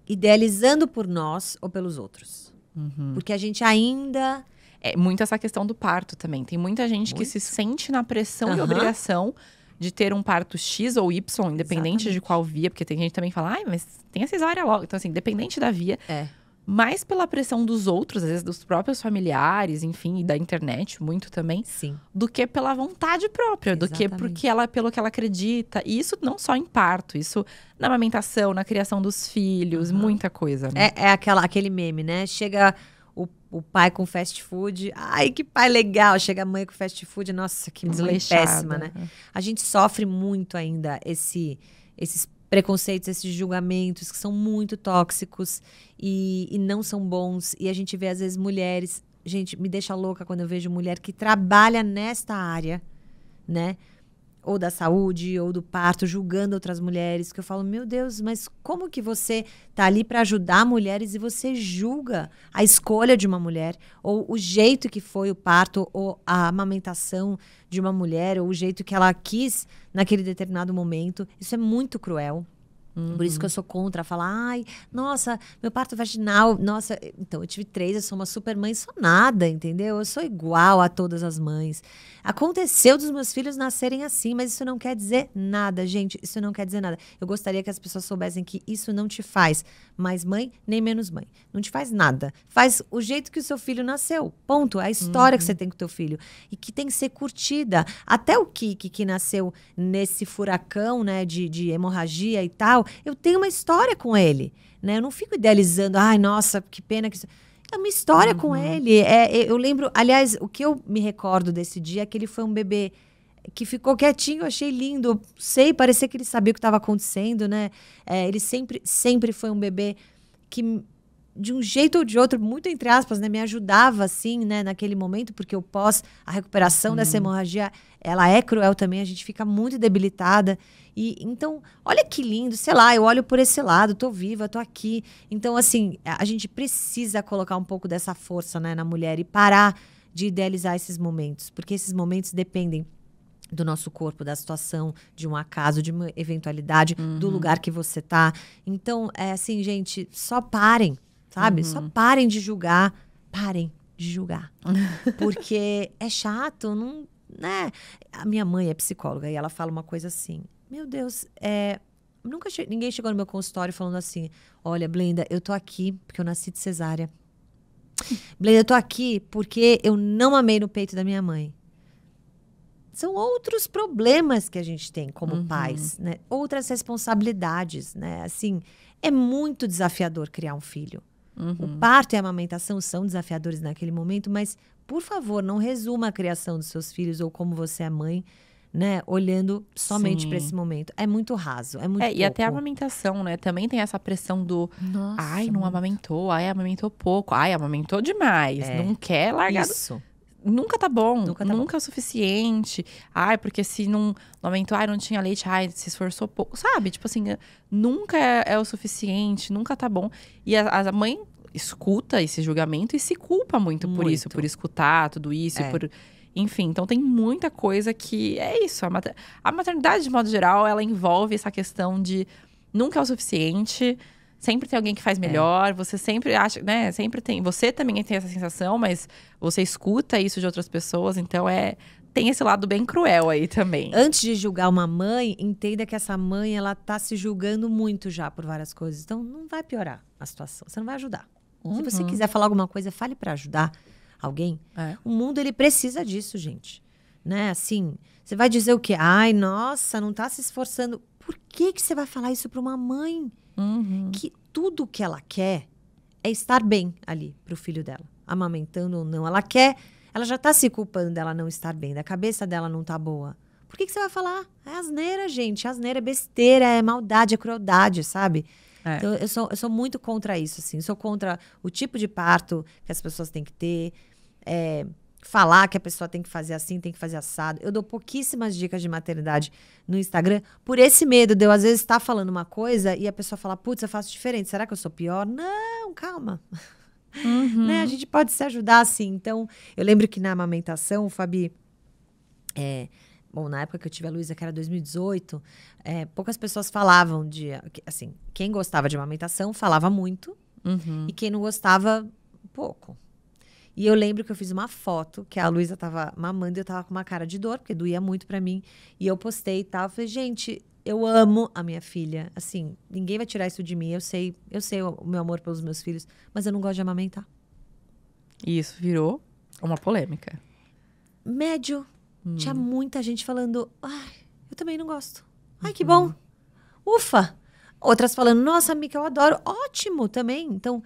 idealizando por nós ou pelos outros. Uhum. Porque a gente ainda é muito essa questão do parto também. Tem muita gente muito. que se sente na pressão uhum. e obrigação de ter um parto X ou Y, independente Exatamente. de qual via, porque tem gente que também fala, ai, mas tem a cesárea logo. Então, assim, independente da via. É mais pela pressão dos outros, às vezes dos próprios familiares, enfim, e da internet muito também, Sim. do que pela vontade própria, Exatamente. do que porque ela, pelo que ela acredita. E isso não só em parto, isso na amamentação, na criação dos filhos, uhum. muita coisa. Né? É, é aquela, aquele meme, né? Chega o, o, pai com fast food, ai que pai legal, chega a mãe com fast food, nossa que mãe péssima, né? A gente sofre muito ainda esse esses preconceitos, esses julgamentos que são muito tóxicos e, e não são bons. E a gente vê, às vezes, mulheres. Gente, me deixa louca quando eu vejo mulher que trabalha nesta área, né? ou da saúde, ou do parto, julgando outras mulheres, que eu falo, meu Deus, mas como que você tá ali para ajudar mulheres e você julga a escolha de uma mulher, ou o jeito que foi o parto, ou a amamentação de uma mulher, ou o jeito que ela quis naquele determinado momento? Isso é muito cruel, Uhum. Por isso que eu sou contra falar, ai, nossa, meu parto vaginal, nossa. Então, eu tive três, eu sou uma super mãe, sou nada, entendeu? Eu sou igual a todas as mães. Aconteceu dos meus filhos nascerem assim, mas isso não quer dizer nada, gente. Isso não quer dizer nada. Eu gostaria que as pessoas soubessem que isso não te faz mais mãe, nem menos mãe. Não te faz nada. Faz o jeito que o seu filho nasceu. Ponto. É a história uhum. que você uhum. tem com o teu filho. E que tem que ser curtida. Até o Kiki, que nasceu nesse furacão, né, de, de hemorragia e tal, eu tenho uma história com ele, né? Eu não fico idealizando, ai, nossa, que pena que é uma história uhum. com ele. É, é, eu lembro, aliás, o que eu me recordo desse dia é que ele foi um bebê que ficou quietinho, eu achei lindo. sei, parecia que ele sabia o que estava acontecendo, né? É, ele sempre, sempre foi um bebê que de um jeito ou de outro, muito entre aspas, né, me ajudava assim, né, naquele momento, porque o pós, a recuperação hum. dessa uhum. hemorragia, ela é cruel também, a gente fica muito debilitada. E então, olha que lindo, sei lá, eu olho por esse lado, tô viva, tô aqui. Então, assim, a gente precisa colocar um pouco dessa força, né, na mulher e parar de idealizar esses momentos, porque esses momentos dependem do nosso corpo, da situação, de um acaso, de uma eventualidade, uhum. do lugar que você tá. Então, é assim, gente, só parem sabe? Uhum. Só parem de julgar, parem de julgar. Porque é chato, não, né? A minha mãe é psicóloga e ela fala uma coisa assim: "Meu Deus, é, nunca che ninguém chegou no meu consultório falando assim: "Olha, Blenda, eu tô aqui porque eu nasci de cesárea. Blenda, eu tô aqui porque eu não amei no peito da minha mãe." são outros problemas que a gente tem como uhum. pais, né? Outras responsabilidades, né? Assim, é muito desafiador criar um filho. Uhum. O parto e a amamentação são desafiadores naquele momento, mas por favor, não resuma a criação dos seus filhos ou como você é mãe né, olhando somente para esse momento. É muito raso, é muito é, E até a amamentação, né? Também tem essa pressão do Nossa, ai, não muito. amamentou, ai, amamentou pouco, ai, amamentou demais, é, não quer largar. Isso nunca tá bom, nunca, tá nunca bom. é o suficiente. Ai, porque se não aumentou, ai, não tinha leite, ai, se esforçou pouco, sabe? Tipo assim, nunca é, é o suficiente, nunca tá bom. E a, a, mãe escuta esse julgamento e se culpa muito, muito. por isso, por escutar tudo isso, é. por enfim, então tem muita coisa que é isso. A, mater... a maternidade, de modo geral, ela envolve essa questão de nunca é o suficiente sempre tem alguém que faz é. melhor, é. você sempre acha, né? Sempre tem. Você também tem essa sensação, mas você escuta isso de outras pessoas, então é. Tem esse lado bem cruel aí também. Antes de julgar uma mãe, entenda que essa mãe, ela tá se julgando muito já por várias coisas. Então, não vai piorar a situação. Você não vai ajudar. Uhum. Se você uhum. quiser falar alguma coisa, fale para ajudar alguém. É. O mundo, ele precisa disso, gente. Né? Assim, você vai dizer o quê? Ai, nossa, não tá se esforçando. Por que, que você vai falar isso pra uma mãe? Uhum. Que tudo que ela quer é estar bem ali para o filho dela, amamentando ou não. Ela quer, ela já está se culpando dela não estar bem, da cabeça dela não tá boa. Por que, que você vai falar? É asneira, gente. É asneira é besteira, é maldade, é crueldade, sabe? É. Então, eu sou, eu sou muito contra isso, assim. Eu sou contra o tipo de parto que as pessoas têm que ter. É, falar que a pessoa tem que fazer assim, tem que fazer assado. Eu dou pouquíssimas dicas de maternidade no Instagram por esse medo de eu, às vezes, estar falando uma coisa e a pessoa falar, putz, eu faço diferente, será que eu sou pior? Não, calma. Uhum. né? A gente pode se ajudar assim. Então, eu lembro que na amamentação, Fabi, é, bom, na época que eu tive a Luísa, que era 2018, é, poucas pessoas falavam de. Assim, quem gostava de amamentação falava muito, uhum. e quem não gostava, pouco. E eu lembro que eu fiz uma foto, que a Luísa tava mamando e eu tava com uma cara de dor, porque doía muito para mim. E eu postei e tal. Falei, gente, eu amo a minha filha. Assim, ninguém vai tirar isso de mim. Eu sei, eu sei o meu amor pelos meus filhos, mas eu não gosto de amamentar. E isso virou uma polêmica. Médio. Hum. Tinha muita gente falando, ai, eu também não gosto. Ai, que uhum. bom. Ufa! Outras falando, nossa, amiga, eu adoro. Ótimo também. Então,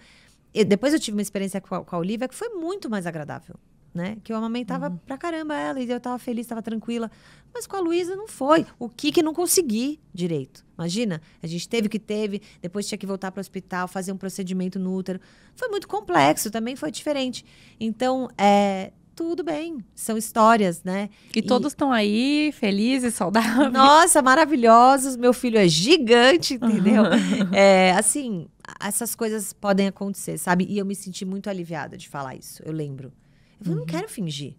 e depois eu tive uma experiência com a, com a Olivia que foi muito mais agradável. Né? Que eu amamentava uhum. pra caramba ela e eu tava feliz, tava tranquila. Mas com a Luísa não foi. O que que não consegui direito? Imagina, a gente teve o que teve, depois tinha que voltar para o hospital, fazer um procedimento no útero. Foi muito complexo, também foi diferente. Então, é, tudo bem. São histórias, né? E, e... todos estão aí, felizes, saudáveis. Nossa, maravilhosos. Meu filho é gigante, entendeu? é, assim, essas coisas podem acontecer, sabe? E eu me senti muito aliviada de falar isso, eu lembro. Eu uhum. não quero fingir.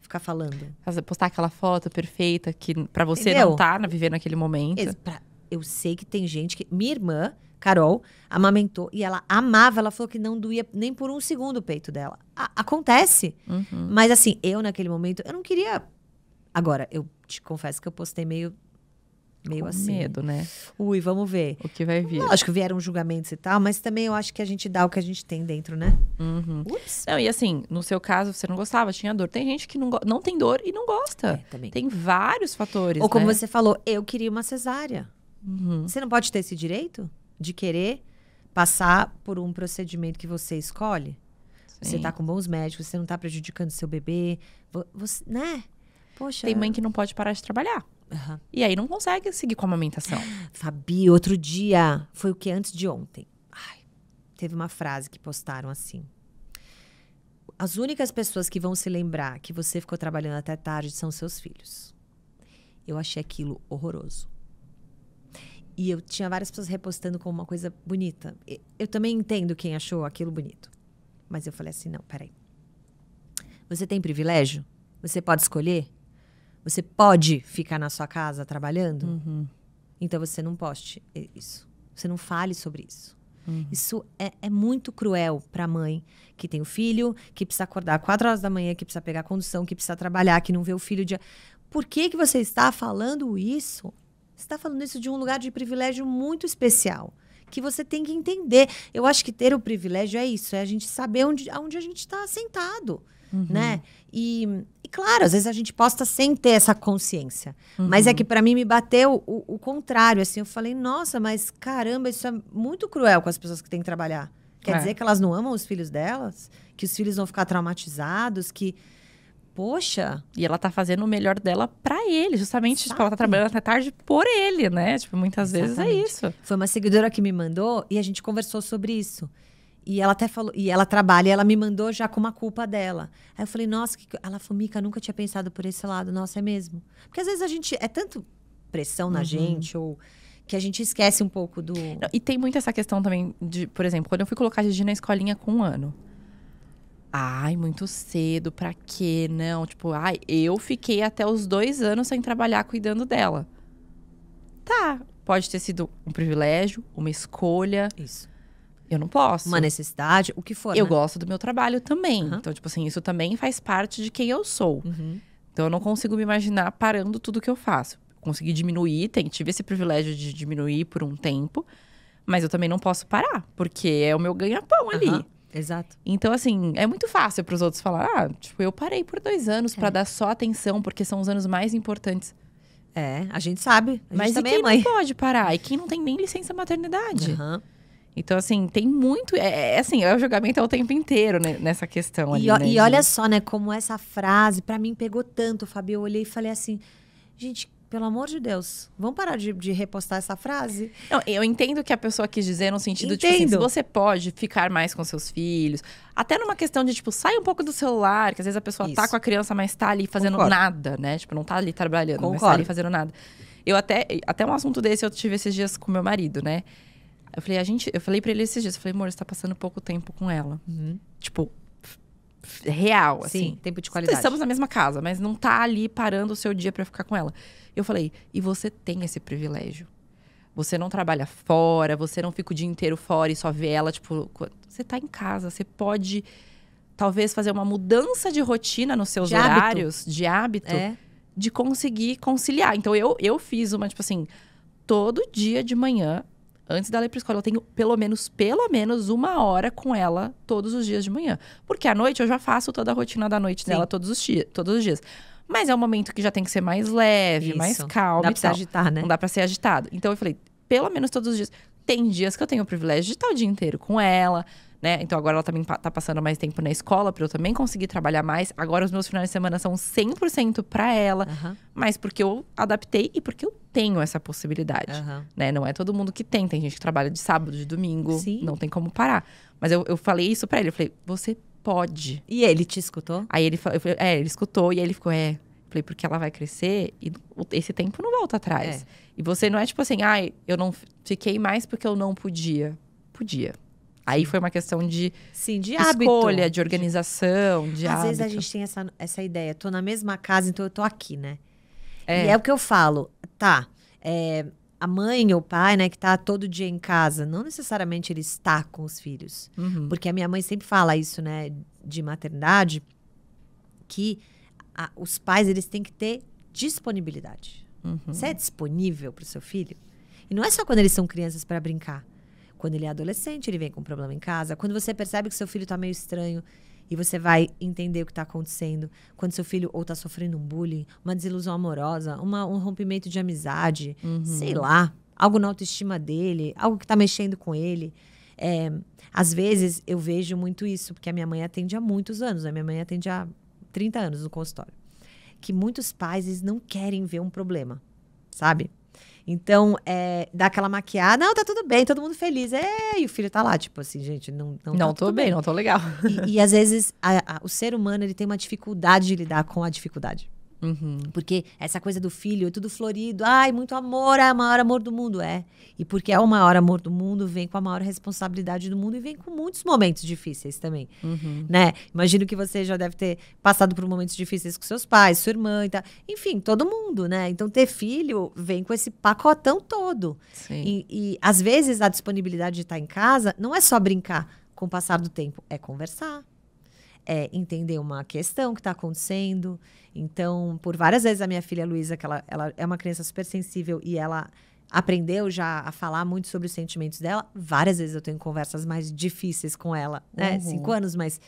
Ficar falando. postar aquela foto perfeita que para você entendeu? não tá na, vivendo naquele momento. eu sei que tem gente que. Minha irmã Carol, amamentou e ela amava, ela falou que não doía nem por um segundo o peito dela. A acontece. Uhum. Mas assim, eu naquele momento, eu não queria. Agora, eu te confesso que eu postei meio. Meio Com assim. medo, né? Ui, vamos ver. O que vai vir. Acho que vieram julgamentos e tal, mas também eu acho que a gente dá o que a gente tem dentro, né? Uhum. Ups. Não, e assim, no seu caso, você não gostava, tinha dor. Tem gente que não, não tem dor e não gosta. É, também. Tem vários fatores. Ou como né? você falou, eu queria uma cesárea. Uhum. Você não pode ter esse direito? de querer passar por um procedimento que você escolhe. Tá Sim. Você está com bons médicos, você não está prejudicando seu bebê, você, né? Poxa. Tem mãe que não pode parar de trabalhar. Uhum. E aí não consegue seguir com a amamentação. Fabi, outro dia, foi o que antes de ontem. Ai, teve uma frase que postaram assim. As únicas pessoas que vão se lembrar que você ficou trabalhando até tarde são seus filhos. Eu achei aquilo horroroso. E eu tinha várias pessoas repostando como uma coisa bonita. Eu também entendo quem achou aquilo bonito. Mas eu falei assim: não, peraí. Você tem privilégio? Você pode escolher? Você pode ficar na sua casa trabalhando? Uhum. Então você não poste isso. Você não fale sobre isso. Uhum. Isso é, é, muito cruel para a mãe que tem o filho, que precisa acordar quatro horas da manhã, que precisa pegar condução, que precisa trabalhar, que não vê o filho de. Por que, que você está falando isso? está falando isso de um lugar de privilégio muito especial que você tem que entender. Eu acho que ter o privilégio é isso, é a gente saber onde, onde a gente está sentado, uhum. né? E, e, claro, às vezes a gente posta sem ter essa consciência. Uhum. Mas é que para mim me bateu o, o, contrário, assim. Eu falei, nossa, mas caramba, isso é muito cruel com as pessoas que têm que trabalhar. Quer é. dizer que elas não amam os filhos delas? Que os filhos vão ficar traumatizados? Que poxa, e ela tá fazendo o melhor dela para ele, justamente, tipo, ela tá trabalhando até tarde por ele, né? Tipo, muitas Exatamente. vezes é isso. Foi uma seguidora que me mandou e a gente conversou sobre isso. E ela até falou, e ela trabalha, e ela me mandou já com uma culpa dela. Aí eu falei, nossa, que... ela falou, Mica, nunca tinha pensado por esse lado. Nossa, é mesmo. Porque às vezes a gente, é tanto pressão na uhum. gente, ou que a gente esquece um pouco do... E tem muito essa questão também de, por exemplo, quando eu fui colocar a Gigi na escolinha com um ano, Ai, muito cedo, pra quê? Não, tipo, ai, eu fiquei até os dois anos sem trabalhar cuidando dela. Tá, pode ter sido um privilégio, uma escolha. Isso. Eu não posso. Uma necessidade, o que for. Eu né? gosto do meu trabalho também. Uhum. Então, tipo assim, isso também faz parte de quem eu sou. Uhum. Então, eu não consigo me imaginar parando tudo que eu faço. Consegui diminuir, tive esse privilégio de diminuir por um tempo, mas eu também não posso parar, porque é o meu ganha-pão uhum. ali. Exato. Então, assim, é muito fácil para os outros falar: ah, tipo, eu parei por dois anos é. para dar só atenção, porque são os anos mais importantes. É, a gente sabe. A Mas e é quem é não pode parar? E quem não tem nem licença maternidade? Uhum. Então, assim, tem muito. É, é, é assim, é o julgamento é o tempo inteiro né, nessa questão ali. E, né, e olha só, né, como essa frase, para mim, pegou tanto, Fabio. Eu olhei e falei assim, gente, pelo amor de Deus, vamos parar de, de repostar essa frase? Não, eu entendo o que a pessoa quis dizer no sentido de tipo, assim, você pode ficar mais com seus filhos, até numa questão de tipo, sai um pouco do celular, que às vezes a pessoa tá Isso. tá com a criança, mas tá ali fazendo Concordo. nada, né? Tipo, não tá ali trabalhando, Concordo. mas tá ali fazendo nada. Eu até, até um assunto desse eu tive esses dias com meu marido, né? Eu falei, a gente, eu falei para ele esses dias, eu falei, amor, você tá passando pouco tempo com ela. Uhum. Tipo, real, Sim, assim. tempo de qualidade. Estamos na mesma casa, mas não tá ali parando o seu dia para ficar com ela. Eu falei: e você tem esse privilégio. Você não trabalha fora, você não fica o dia inteiro fora e só vê ela, tipo, você está em casa, você pode talvez fazer uma mudança de rotina nos seus de horários, hábito. de hábito, é. de conseguir conciliar. Então eu, eu fiz uma, tipo assim, todo dia de manhã, antes dela ir pra escola, eu tenho pelo menos, pelo menos uma hora com ela todos os dias de manhã. Porque à noite eu já faço toda a rotina da noite Sim. dela todos os, todos os dias. Mas é um momento que já tem que ser mais leve, Isso. mais calmo. não Dá pra se agitar, né? Não dá pra ser agitado. Então eu falei, pelo menos todos os dias. Tem dias que eu tenho o privilégio de estar o dia inteiro com ela, né? Então agora ela também tá passando mais tempo na escola para eu também conseguir trabalhar mais. Agora os meus finais de semana são 100% para ela, uhum. mas porque eu adaptei e porque eu tenho essa possibilidade, uhum. né? Não é todo mundo que tem, tem gente que trabalha de sábado, de domingo, Sim. não tem como parar. Mas eu, eu falei isso para ele, eu falei: "Você pode. E ele te escutou? Aí ele falou, é, ele escutou e aí ele ficou, é. Falei, porque ela vai crescer e esse tempo não volta atrás. É. E você não é tipo assim, ai, ah, eu não fiquei mais porque eu não podia. Podia. Aí foi uma questão de, Sim, de escolha, hábito. de organização, de Às hábito. vezes a gente tem essa, essa ideia, tô na mesma casa, então eu tô aqui, né? É. E é o que eu falo, tá, é, a mãe ou o pai, né, que está todo dia em casa, não necessariamente ele está com os filhos. Uhum. Porque a minha mãe sempre fala isso, né, de maternidade, que a, os pais eles têm que ter disponibilidade. Uhum. Você é disponível para o seu filho? E não é só quando eles são crianças para brincar. Quando ele é adolescente, ele vem com um problema em casa. Quando você percebe que seu filho está meio estranho, e você vai entender o que está acontecendo quando seu filho ou está sofrendo um bullying, uma desilusão amorosa, uma, um rompimento de amizade, uhum. sei lá, algo na autoestima dele, algo que está mexendo com ele. É, às vezes eu vejo muito isso, porque a minha mãe atende há muitos anos, a né? minha mãe atende há 30 anos no consultório. Que muitos pais não querem ver um problema, sabe? Então, é, dá aquela maquiada, não, tá tudo bem, todo mundo feliz. É, e o filho tá lá, tipo assim, gente, não Não, tá não tá tô bem, bem, não tô legal. E, e às vezes a, a, o ser humano ele tem uma dificuldade de lidar com a dificuldade. Uhum. Porque essa coisa do filho é tudo florido. Ai, muito amor, é o maior amor do mundo. É. E porque é o maior amor do mundo, vem com a maior responsabilidade do mundo e vem com muitos momentos difíceis também. Uhum. Né? Imagino que você já deve ter passado por momentos difíceis com seus pais, sua irmã e tal. Enfim, todo mundo, né? Então, ter filho vem com esse pacotão todo. E, e, às vezes, a disponibilidade de estar em casa não é só brincar com o passar do tempo, é conversar é entender uma questão que está acontecendo. Então, por várias vezes a minha filha Luísa, que ela, ela é uma criança super sensível e ela aprendeu já a falar muito sobre os sentimentos dela. Várias vezes eu tenho conversas mais difíceis com ela, né? Uhum. Cinco anos, mas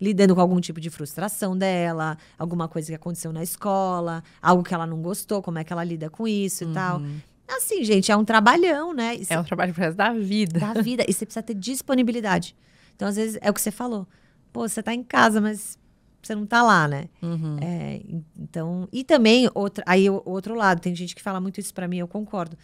lidando com algum tipo de frustração dela, alguma coisa que aconteceu na escola, algo que ela não gostou, como é que ela lida com isso uhum. e tal. Uhum. Assim, gente, é um trabalhão, né? É cê... é um trabalho pro resto da vida. Da vida. E você precisa ter disponibilidade. Então, às vezes, é o que você falou pô, você tá em casa, mas você não tá lá, né? Uhum. É, então, e também, outro, aí o outro lado, tem gente que fala muito isso para mim, eu concordo.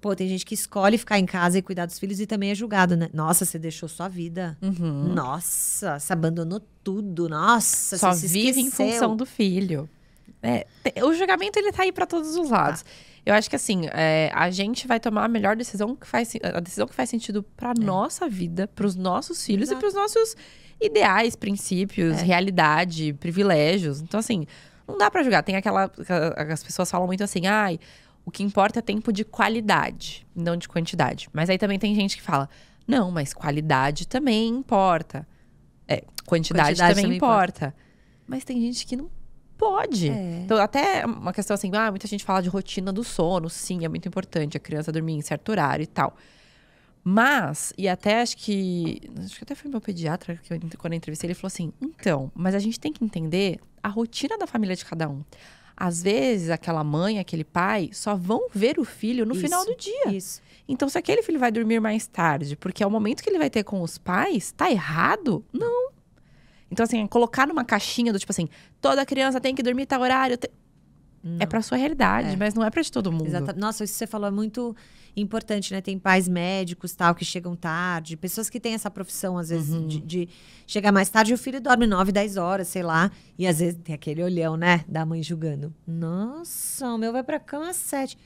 Pô, tem gente que escolhe ficar em casa e cuidar dos filhos e também é julgado, né? Nossa, você deixou sua vida. Uhum. Nossa, você abandonou tudo. Nossa, Só você vive em função do filho. É, o julgamento ele tá aí para todos os lados. Tá. Eu acho que assim, é, a gente vai tomar a melhor decisão que faz a decisão que faz sentido para é. nossa vida, para os nossos filhos Exato. e para os nossos ideais, princípios, é. realidade, privilégios. Então assim, não dá para julgar. Tem aquela as pessoas falam muito assim: "Ai, o que importa é tempo de qualidade, não de quantidade". Mas aí também tem gente que fala: "Não, mas qualidade também importa". É, quantidade, quantidade também, também, importa. importa. Mas tem gente que não Pode. É. Então, até uma questão assim, ah, muita gente fala de rotina do sono, sim, é muito importante a criança dormir em certo horário e tal. Mas, e até acho que. Acho que até foi meu pediatra que eu, quando eu entrevistei, ele falou assim: então, mas a gente tem que entender a rotina da família de cada um. Às vezes, aquela mãe, aquele pai só vão ver o filho no isso, final do dia. Isso. Então, se aquele filho vai dormir mais tarde, porque é o momento que ele vai ter com os pais, tá errado? Não. Então, assim, colocar numa caixinha do tipo assim, toda criança tem que dormir tal horário. Te... É para sua realidade, é. mas não é para de todo mundo. Exata. Nossa, isso que você falou é muito importante, né? Tem pais médicos, tal, que chegam tarde. Pessoas que têm essa profissão, às vezes, uhum. de, de, chegar mais tarde e o filho dorme 9, 10 horas, sei lá. E às vezes tem aquele olhão, né? Da mãe julgando. Nossa, o meu vai pra cama às 7.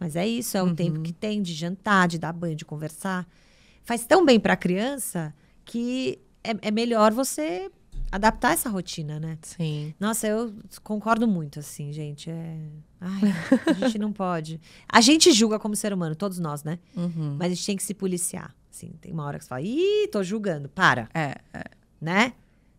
Mas é isso, é o uhum. tempo que tem de jantar, de dar banho, de conversar. Faz tão bem pra criança que é, é melhor você adaptar essa rotina, né? Sim. Nossa, eu concordo muito, assim, gente. É... Ai, a gente não pode. A gente julga como ser humano, todos nós, né? Uhum. Mas a gente tem que se policiar. Assim, tem uma hora que você fala, ih, tô julgando, para. É. é. Né?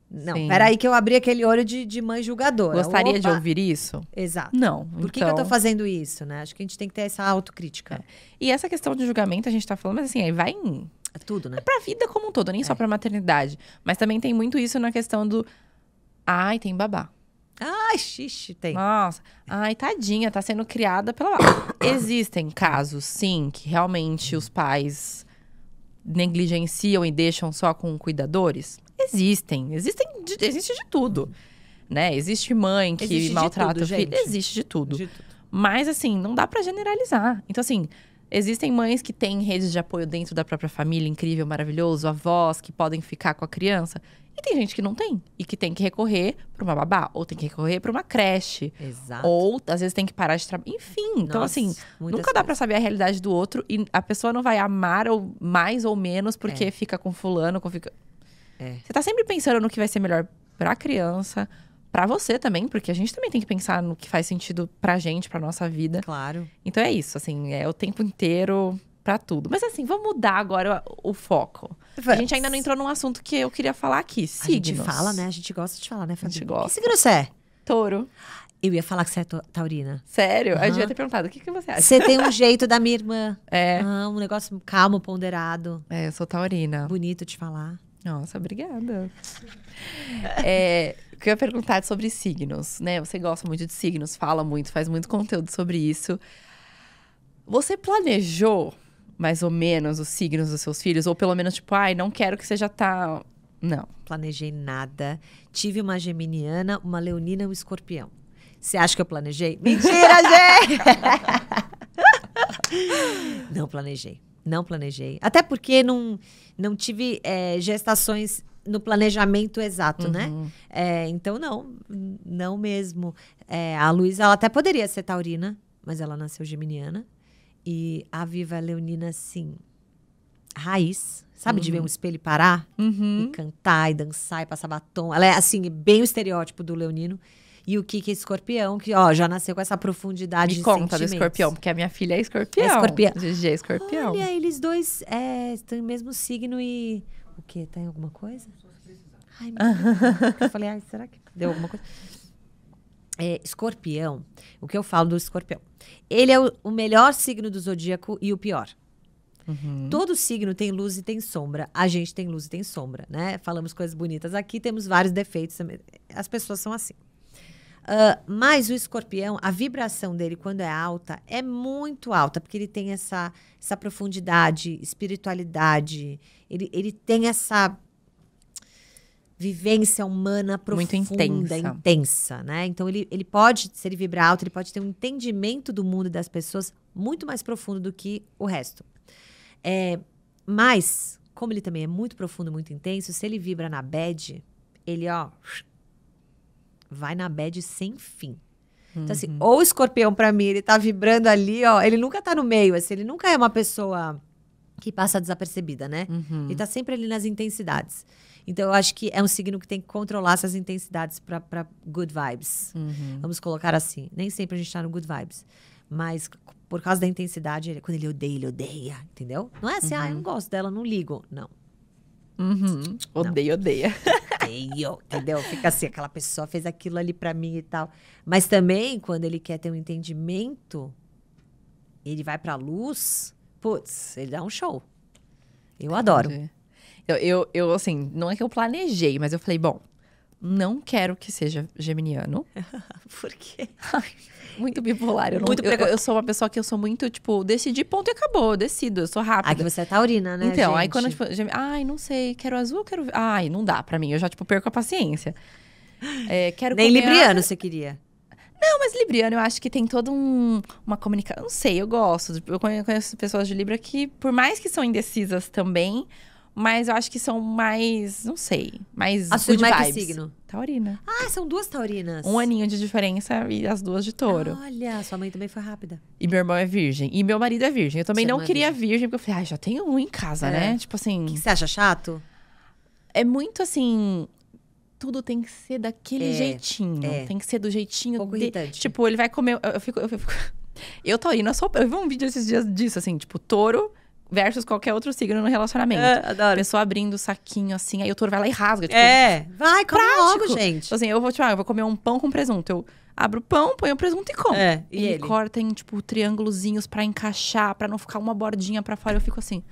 Não, Sim. peraí que eu abri aquele olho de, de mãe julgadora. Gostaria Opa. de ouvir isso? Exato. Não. Por então... que, que eu tô então fazendo isso, né? Acho que a gente tem que ter essa autocrítica. É. E essa questão de julgamento, a gente tá falando, mas assim, aí vai em é Tudo, né? É pra vida como um todo, nem é. só pra maternidade. Mas também tem muito isso na questão do. Ai, tem babá. Ai, xixi, tem. Nossa. Ai, tadinha, tá sendo criada pela. Existem casos, sim, que realmente os pais negligenciam e deixam só com cuidadores? Existem. Existem de, existe de tudo. Né? Existe mãe que existe maltrata tudo, o filho. Gente. Existe de tudo. de tudo. Mas, assim, não dá para generalizar. Então, assim, Existem mães que têm redes de apoio dentro da própria família, incrível, maravilhoso, avós que podem ficar com a criança. E tem gente que não tem e que tem que recorrer para uma babá, ou tem que recorrer para uma creche. Exato. Ou às vezes tem que parar de trabalhar. Enfim, então, Nossa, então assim, nunca dá para saber a realidade do outro e a pessoa não vai amar ou mais ou menos porque é. fica com fulano, com fica... É. Você tá sempre pensando no que vai ser melhor para a criança, para você também, porque a gente também tem que pensar no que faz sentido pra gente, pra nossa vida. Claro. Então é isso, assim, é o tempo inteiro para tudo. Mas assim, vamos mudar agora o, o foco. Vamos. A gente ainda não entrou num assunto que eu queria falar aqui, signos. A gente fala, né? A gente gosta de falar, né, Fabi? A gente gosta. Que signo você é? Touro. Eu ia falar que você é taurina. Sério? Uhum. Eu devia ter perguntado. O que, que você acha? Você tem um jeito da minha irmã. É. Ah, um negócio calmo, ponderado. É, eu sou taurina. Bonito de falar. Nossa, obrigada. é, que eu ia perguntar é sobre signos, né? Você gosta muito de signos, fala muito, faz muito conteúdo sobre isso. Você planejou mais ou menos os signos dos seus filhos? Ou pelo menos, tipo, ai, não quero que seja tá. Não. Planejei nada. Tive uma geminiana, uma leonina e um escorpião. Você acha que eu planejei? Mentira, gente! não planejei. Não planejei. Até porque não, não tive é, gestações no planejamento exato, né? uhum. né? É, então, não, não mesmo. É, a Luísa, ela até poderia ser taurina, mas ela nasceu geminiana. E a Viva Leonina, assim, raiz, sabe? Uhum. De ver uhum. um espelho e parar uhum. e cantar e dançar e passar batom. Ela é, assim, bem o estereótipo do Leonino. E o Kiki escorpião, que ó, já nasceu com essa profundidade Me de conta do escorpião, porque a minha filha é escorpião. É escorpião. Gigi é escorpião. Olha, eles dois é, têm mesmo signo e... O quê? Tem alguma coisa? Ai, meu Eu falei, ai, será que deu alguma coisa? É, escorpião, o que eu falo do escorpião? Ele é o, o melhor signo do zodíaco e o pior. Uhum. Todo signo tem luz e tem sombra. A gente tem luz e tem sombra, né? Falamos coisas bonitas aqui, temos vários defeitos. As pessoas são assim. Uh, mas o escorpião, a vibração dele, quando é alta, é muito alta, porque ele tem essa, essa profundidade, espiritualidade, ele, ele tem essa vivência humana profunda, Muito intensa. intensa, né? Então ele, ele pode, se ele vibrar alto, ele pode ter um entendimento do mundo e das pessoas muito mais profundo do que o resto. É, mas, como ele também é muito profundo, muito intenso, se ele vibra na bad, ele, ó, vai na bad sem fim. Então, assim, uhum. ou o escorpião, para mim, ele tá vibrando ali, ó. Ele nunca tá no meio, assim, ele nunca é uma pessoa que passa desapercebida, né? Uhum. Ele tá sempre ali nas intensidades. Então, eu acho que é um signo que tem que controlar essas intensidades para good vibes. Uhum. Vamos colocar assim. Nem sempre a gente está no good vibes. Mas por causa da intensidade, ele, quando ele odeia, ele odeia, entendeu? Não é assim, uhum. ah, eu uhum. não gosto dela, não ligo. Não. Uhum. Odeio, odeia. Odeio, entendeu? Fica assim, aquela pessoa fez aquilo ali para mim e tal. Mas também, quando ele quer ter um entendimento, ele vai pra luz, putz, ele dá um show. Eu Entendi. adoro. Então, eu, eu, assim, não é que eu planejei, mas eu falei, bom, não quero que seja geminiano. Por quê? muito bipolar. Eu, não, muito eu, eu, sou uma pessoa que eu sou muito, tipo, decidi, ponto e acabou, eu decido, eu sou rápida. Aqui você é taurina, né? Então, gente? aí quando, tipo, gem... ai, não sei, quero azul, quero. Ai, não dá pra mim, eu já, tipo, perco a paciência. É, quero Nem libriano você queria. Não, mas Libriano, eu acho que tem toda um, uma comunicação. Não sei, eu gosto. Tipo, eu conheço pessoas de Libra que, por mais que são indecisas também, mas eu acho que são mais, não sei, mais a good vibes. Que signo? Taurina. Ah, são duas taurinas. Um aninho de diferença e as duas de touro. Olha, sua mãe também foi rápida. E meu irmão é virgem. E meu marido é virgem. Eu também você não queria virgem. virgem. porque eu falei, ah, já tenho um em casa, né? é. né? Tipo assim. Que você acha chato? É muito assim tudo tem que ser daquele é, jeitinho. É. Tem que ser do jeitinho Pouco de... Tipo, ele vai comer. Eu, eu fico. Eu, fico... eu taurina, eu sou. Eu vi um vídeo esses dias disso, assim, tipo, touro versus qualquer outro signo no relacionamento. É, adoro. Pessoa abrindo o saquinho assim, aí o touro vai lá e rasga. Tipo, é, vai, come prático. logo, gente. Tipo assim, eu vou, tipo, ah, eu vou comer um pão com presunto. Eu abro o pão, ponho o presunto e como. É, e, e ele, corta em, tipo, triângulozinhos para encaixar, para não ficar uma bordinha para fora. Eu fico assim.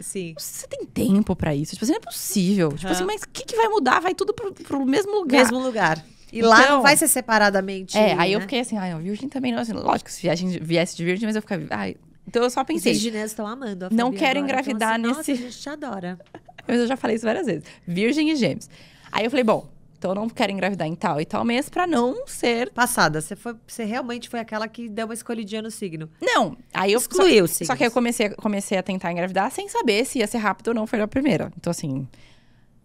Sim. Você tem tempo para isso? Tipo assim, não é possível. Uhum. Tipo assim, mas o que, que vai mudar? Vai tudo pro, pro mesmo lugar. Mesmo lugar. E então, lá não vai ser separadamente. É, né? aí eu né? fiquei assim, ah, o virgem também não. Assim, lógico, se viesse, viesse de virgem, mas eu ficava, ai, então eu só pensei. Os virginianos estão amando. não quero agora. engravidar então, assim, nesse. Nossa, a gente te adora. Mas eu já falei isso várias vezes. Virgem e Gêmeos. Aí eu falei, bom, então eu não quero engravidar em tal e tal mês para não ser. Passada, você, foi, você realmente foi aquela que deu uma escolhidinha no signo. Não, aí eu. Excluiu, Só, só que eu comecei, comecei a tentar engravidar sem saber se ia ser rápido ou não, foi na primeira. Então assim.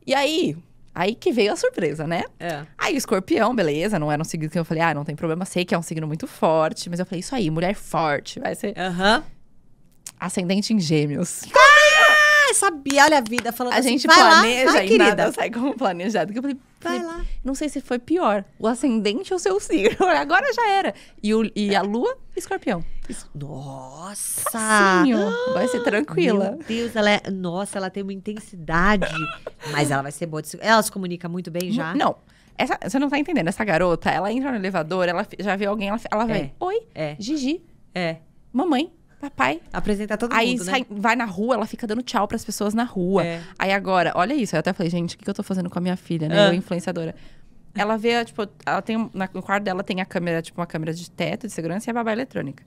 E aí, Aí que veio a surpresa, né? É. Aí escorpião, beleza, não era um signo que eu falei, ah, não tem problema, sei que é um signo muito forte, mas eu falei, isso aí, mulher forte, vai ser. Aham. Uhum. Ascendente em gêmeos. Ah! sabia olha a vida falando a assim, gente planeja lá, vai, e querida. nada sai como planejado. Eu falei, vai falei, lá. não sei se foi pior, o ascendente ou seu signo, agora já era. E, o, e a lua, escorpião. Nossa! Facinho. vai ser tranquila. Meu Deus, ela é. Nossa, ela tem uma intensidade. mas ela vai ser boa. De... Ela se comunica muito bem já? Não. Essa, você não tá entendendo. Essa garota, ela entra no elevador, ela já vê alguém, ela, ela é. vai. Oi, é. Gigi. É. Mamãe papai. Apresentar todo aí mundo, Aí né? vai na rua, ela fica dando tchau pras pessoas na rua. É. Aí agora, olha isso. eu até falei, gente, o que, que eu tô fazendo com a minha filha, né? Ah. Eu, influenciadora. Ela vê, tipo, ela tem, no quarto dela tem a câmera, tipo, uma câmera de teto, de segurança e a babá eletrônica.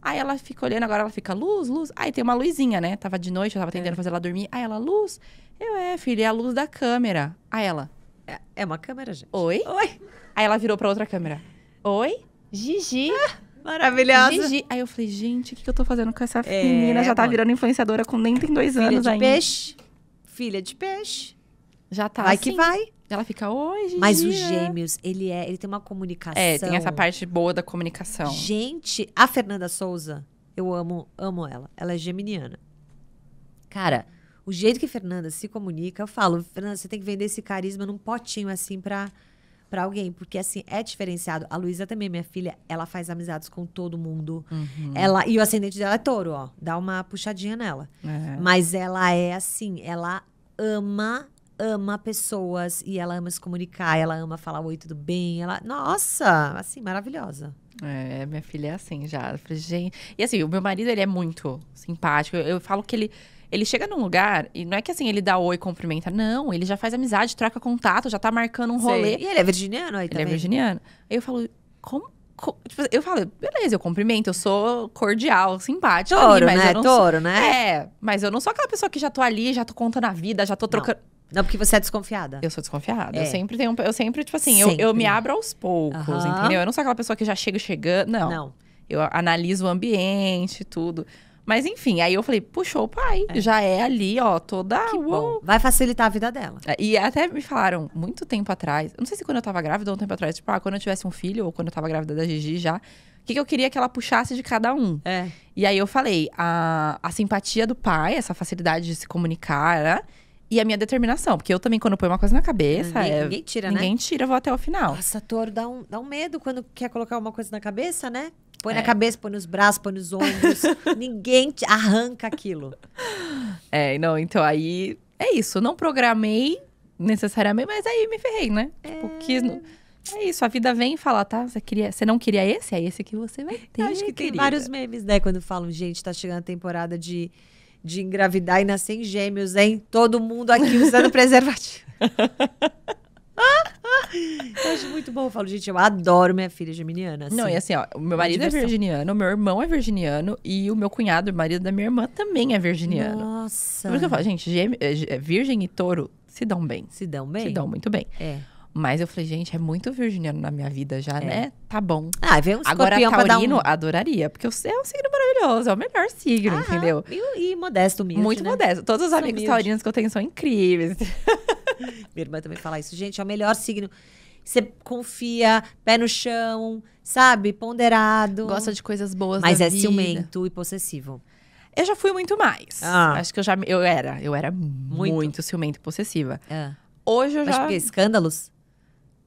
Aí ela fica olhando, agora ela fica luz, luz. Aí tem uma luzinha, né? Tava de noite, eu tava tentando é. fazer ela dormir. Aí ela, luz. Eu, é, filha, é a luz da câmera. Aí ela. É, é uma câmera, gente. Oi? Oi. Aí ela virou pra outra câmera. Oi? Gigi. Ah. Maravilhosa. Gigi. Aí eu falei, gente, o que, que eu tô fazendo com essa é, menina? Já tá mano. virando influenciadora com nem tem dois filha anos ainda. Filha de peixe. Filha de peixe. Já tá Vai assim. que vai. Ela fica, hoje. Mas os gêmeos, ele é, ele tem uma comunicação. É, tem essa parte boa da comunicação. Gente, a Fernanda Souza, eu amo, amo ela. Ela é geminiana. Cara, o jeito que Fernanda se comunica, eu falo, Fernanda, você tem que vender esse carisma num potinho assim pra para alguém, porque assim é diferenciado. A Luísa também, minha filha, ela faz amizades com todo mundo. Uhum. Ela e o ascendente dela é touro, ó, dá uma puxadinha nela. É. Mas ela é assim, ela ama ama pessoas e ela ama se comunicar, ela ama falar oi, tudo bem. Ela, nossa, assim, maravilhosa. É, minha filha é assim já. Gente, e assim, o meu marido, ele é muito simpático. eu, eu falo que ele ele chega num lugar e não é que assim ele dá oi e cumprimenta. Não, ele já faz amizade, troca contato, já tá marcando um Sei. rolê. E ele é virginiano aí ele é também? Ele é virginiano. Aí eu falo, como? tipo, eu falo, beleza, eu cumprimento, eu sou cordial, simpática. Touro, ali, né? Touro, sou... né? É, mas eu não sou aquela pessoa que já tô ali, já tô contando a vida, já tô trocando. Não. Não, porque você é desconfiada. Eu sou desconfiada. É. Eu sempre tenho. Eu sempre, tipo assim, sempre. Eu, eu me abro aos poucos, entendeu? Eu não sou aquela pessoa que já chego chegando. Não. Não. Eu analiso o ambiente, tudo. Mas enfim, aí eu falei, puxou o pai. É. Já é ali, ó, toda. Que bom. Vai facilitar a vida dela. É, e até me falaram, muito tempo atrás, não sei se quando eu tava grávida ou um tempo atrás, tipo, ah, quando eu tivesse um filho, ou quando eu tava grávida da Gigi já, o que, que eu queria que ela puxasse de cada um. É. E aí eu falei, a, a simpatia do pai, essa facilidade de se comunicar, né? E a minha determinação, porque eu também, quando põe uma coisa na cabeça. Ninguém, é, ninguém tira, ninguém né? Ninguém tira, vou até o final. Nossa, Toro, dá um, dá um medo quando quer colocar uma coisa na cabeça, né? Põe é. na cabeça, põe nos braços, põe nos ombros. Ninguém te arranca aquilo. É, não, então aí é isso. Não programei necessariamente, mas aí me ferrei, né? É... Tipo, quis. No... É isso, a vida vem e fala, tá? Você, queria, você não queria esse? É esse que você vai ter. Eu acho que querida. tem vários memes, né? Quando falam, gente, tá chegando a temporada de, de engravidar e nascer em gêmeos, hein? Todo mundo aqui usando preservativo. eu acho muito bom. Eu falo, gente, eu adoro minha filha geminiana. Assim. Não, e assim, ó, o meu marido é virginiano, o meu irmão é virginiano e o meu cunhado, o marido da minha irmã, também é virginiano. Nossa. Por isso que eu falo, gente, eh, eh, virgem e touro se dão bem. Se dão bem? Se dão muito bem. É. Mas eu falei, gente, é muito virginiano na minha vida já, é. né? Tá bom. Ah, vem um Agora, taurino, um... adoraria. Porque é um signo maravilhoso, é o melhor signo, ah, entendeu? E, e modesto mesmo, Muito né? modesto. Todos os amigos humilde. taurinos que eu tenho são incríveis. Minha irmã também fala isso. Gente, é o melhor signo. Você confia, pé no chão, sabe? Ponderado. Gosta de coisas boas. Mas é vida. ciumento e possessivo. Eu já fui muito mais. Ah. Acho que eu já. Eu era. Eu era muito, muito ciumento e possessiva. Ah. Hoje eu Mas já. Porque escândalos?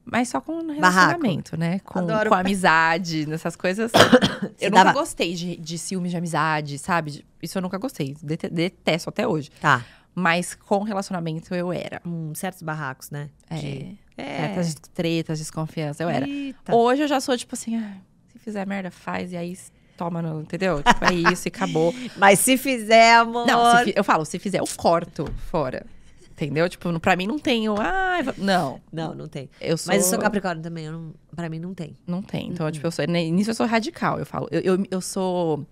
Mas só com relacionamento, Barraco. né? Com, Adoro. com amizade, nessas coisas. eu nunca dava... gostei de, de ciúmes de amizade, sabe? Isso eu nunca gostei. Detesto até hoje. Tá. Mas com relacionamento eu era. Hum, certos barracos, né? É. De... é. Certas tretas, desconfiança, eu era. Eita. Hoje eu já sou tipo assim, ah, se fizer merda, faz, e aí toma, no, entendeu? Tipo, é isso e acabou. Mas se fizer, amor. Não, eu falo, se fizer, eu corto fora. Entendeu? Tipo, pra mim não tem Ah, não. Não, não tem. Eu sou... Mas eu sou Capricórnio também. Eu não... Pra mim não tem. Não tem. Então, tipo, uhum. tipo, eu sou. Nisso eu sou radical. Eu falo. Eu, eu, eu sou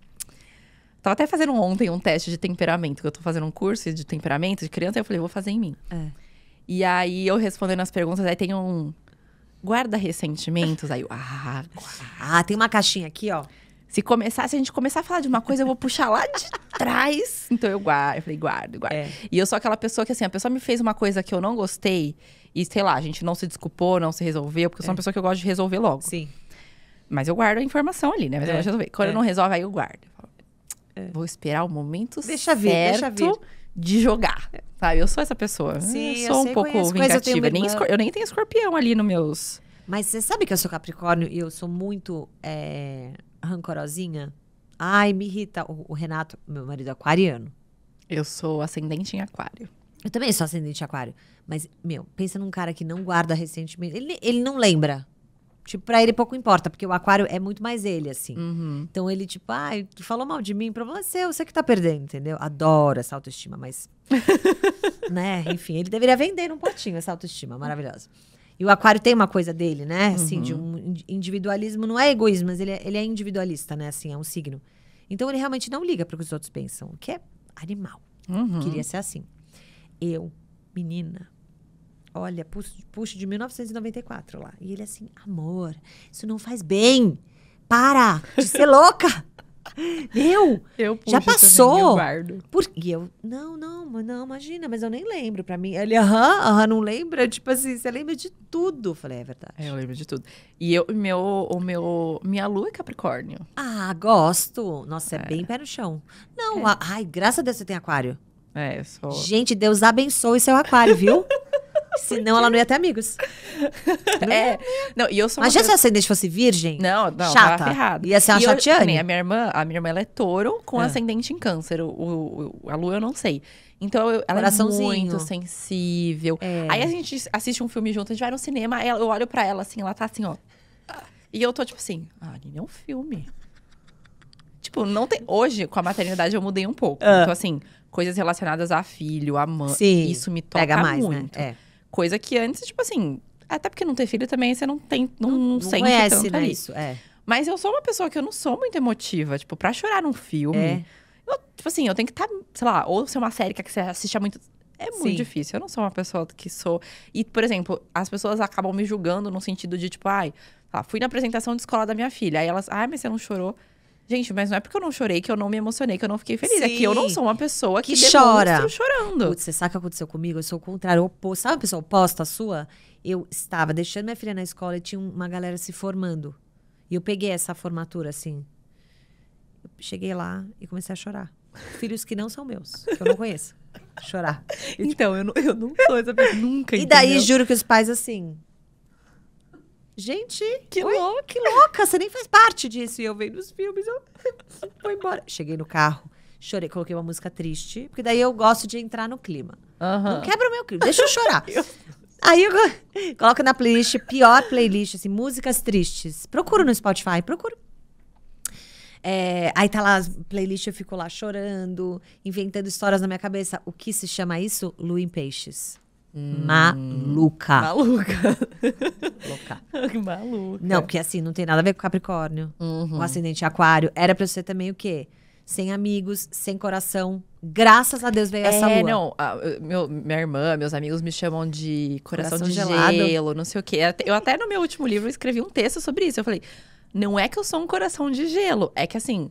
Tava até fazendo ontem um teste de temperamento, que eu tô fazendo um curso de temperamento de criança, e eu falei, vou fazer em mim. É. E aí eu respondendo as perguntas, aí tem um guarda ressentimentos, aí eu, ah, ah, tem uma caixinha aqui, ó. Se começar, se a gente começar a falar de uma coisa, eu vou puxar lá de trás. Então eu guardo, eu falei, guardo, guardo. É. E eu sou aquela pessoa que assim, a pessoa me fez uma coisa que eu não gostei e sei lá, a gente não se desculpou, não se resolveu, porque eu sou é. uma pessoa que eu gosto de resolver logo. Sim. Mas eu guardo a informação ali, né? Mas é. eu gosto de resolver. Quando eu é. não resolve, aí eu guardo. É. Vou esperar o momento deixa certo. Vir, deixa de jogar, sabe? Eu sou essa pessoa. Sim, eu sou eu sei, um pouco conheço, vingativa. Eu, nem eu nem tenho escorpião ali nos meus. Mas você sabe que eu sou Capricórnio e eu sou muito é, rancorosinha? Ai, me irrita. O, o, Renato, meu marido é aquariano. Eu sou ascendente em aquário. Eu também sou ascendente em aquário. Mas, meu, pensa num cara que não guarda recentemente. Ele, ele não lembra. Tipo, pra ele pouco importa, porque o aquário é muito mais ele, assim. Uhum. Então ele, tipo, ah, tu falou mal de mim, problema é seu, você que tá perdendo, entendeu? Adoro essa autoestima, mas. né? Enfim, ele deveria vender um potinho essa autoestima maravilhosa. E o aquário tem uma coisa dele, né? Assim, uhum. de um individualismo, não é egoísmo, mas ele é, ele é individualista, né? Assim, é um signo. Então ele realmente não liga para o que os outros pensam, o que é animal. Uhum. Queria ser assim. Eu, menina, Olha, puxo, puxo de 1994 lá. E ele assim, amor, isso não faz bem. Para de ser louca. Meu, eu já passou. Também, eu Por... E eu, não, não, não, imagina, mas eu nem lembro. Pra mim, ele, aham, aham, não lembra? Tipo assim, você lembra de tudo. Eu falei, é verdade. É, eu lembro de tudo. E eu, meu, o meu, minha lua é Capricórnio. Ah, gosto. Nossa, é, é. bem pé no chão. Não, é. ai, graças a Deus você tem aquário. É, eu sou. Gente, Deus abençoe seu aquário, viu? Senão ela não ia ter amigos. Não é. Não, e eu sou Imagina pessoa... se a ascendente fosse virgem. Não, não. Chata. Ferrado. Ia ser uma chateante. Assim, a minha irmã, a minha irmã ela é touro com é. ascendente em câncer. O, o, a lua eu não sei. Então eu, ela é muito sensível. É. Aí a gente assiste um filme junto, a gente vai no cinema, eu olho pra ela assim, ela tá assim, ó. E eu tô tipo assim, ah, nem é um filme. Tipo, não tem. Hoje, com a maternidade, eu mudei um pouco. Ah. Então, assim, coisas relacionadas a filho, a mãe. Sim. Isso me toca Pega mais, né? muito. Né? É. Coisa que antes, tipo assim, até porque não ter filho também, você não tem, não, não, não sente conhece, tanto né? ali. Isso, é. Mas eu sou uma pessoa que eu não sou muito emotiva, tipo, pra chorar num filme. É. Eu, tipo assim, eu tenho que estar, tá, sei lá, ou ser uma série que você assiste há muito. É muito Sim. difícil. Eu não sou uma pessoa que sou. E, por exemplo, as pessoas acabam me julgando no sentido de, tipo, ai, tá, fui na apresentação de escola da minha filha. Aí elas, ai, mas você não chorou. Gente, mas não é porque eu não chorei que eu não me emocionei, que eu não fiquei feliz. Sim. É que eu não sou uma pessoa que, que chora chorando. Putz, você sabe o que aconteceu comigo? Eu sou o contrário, oposto. Sabe a pessoa oposta à sua? Eu estava deixando minha filha na escola e tinha uma galera se formando. E eu peguei essa formatura, assim. Eu cheguei lá e comecei a chorar. Filhos que não são meus, que eu não conheço. Chorar. Eu, tipo então, tipo... eu não, eu não sou essa pessoa, nunca, E daí, juro que os pais, assim... Gente, que, louca, que louca, você nem faz parte disso. E eu vejo nos filmes, eu fui embora. Cheguei no carro, chorei, coloquei uma música triste, porque daí eu gosto de entrar no clima. Uhum. Não quebra o meu clima, deixa eu chorar. eu... Aí eu coloco na playlist, pior playlist, assim, músicas tristes. Procuro no Spotify, procuro. É, aí tá lá as playlists, eu fico lá chorando, inventando histórias na minha cabeça. O que se chama isso? Luim Peixes. Maluca. Maluca. Louca. Maluca. Não, porque assim, não tem nada a ver com Capricórnio. Uhum. O ascendente Aquário. Era pra você também o quê? Sem amigos, sem coração. Graças a Deus veio é, essa lua. não. A, meu, minha irmã, meus amigos me chamam de coração, coração de gelado. gelo, não sei o quê. Eu até no meu último livro escrevi um texto sobre isso. Eu falei, não é que eu sou um coração de gelo. É que assim,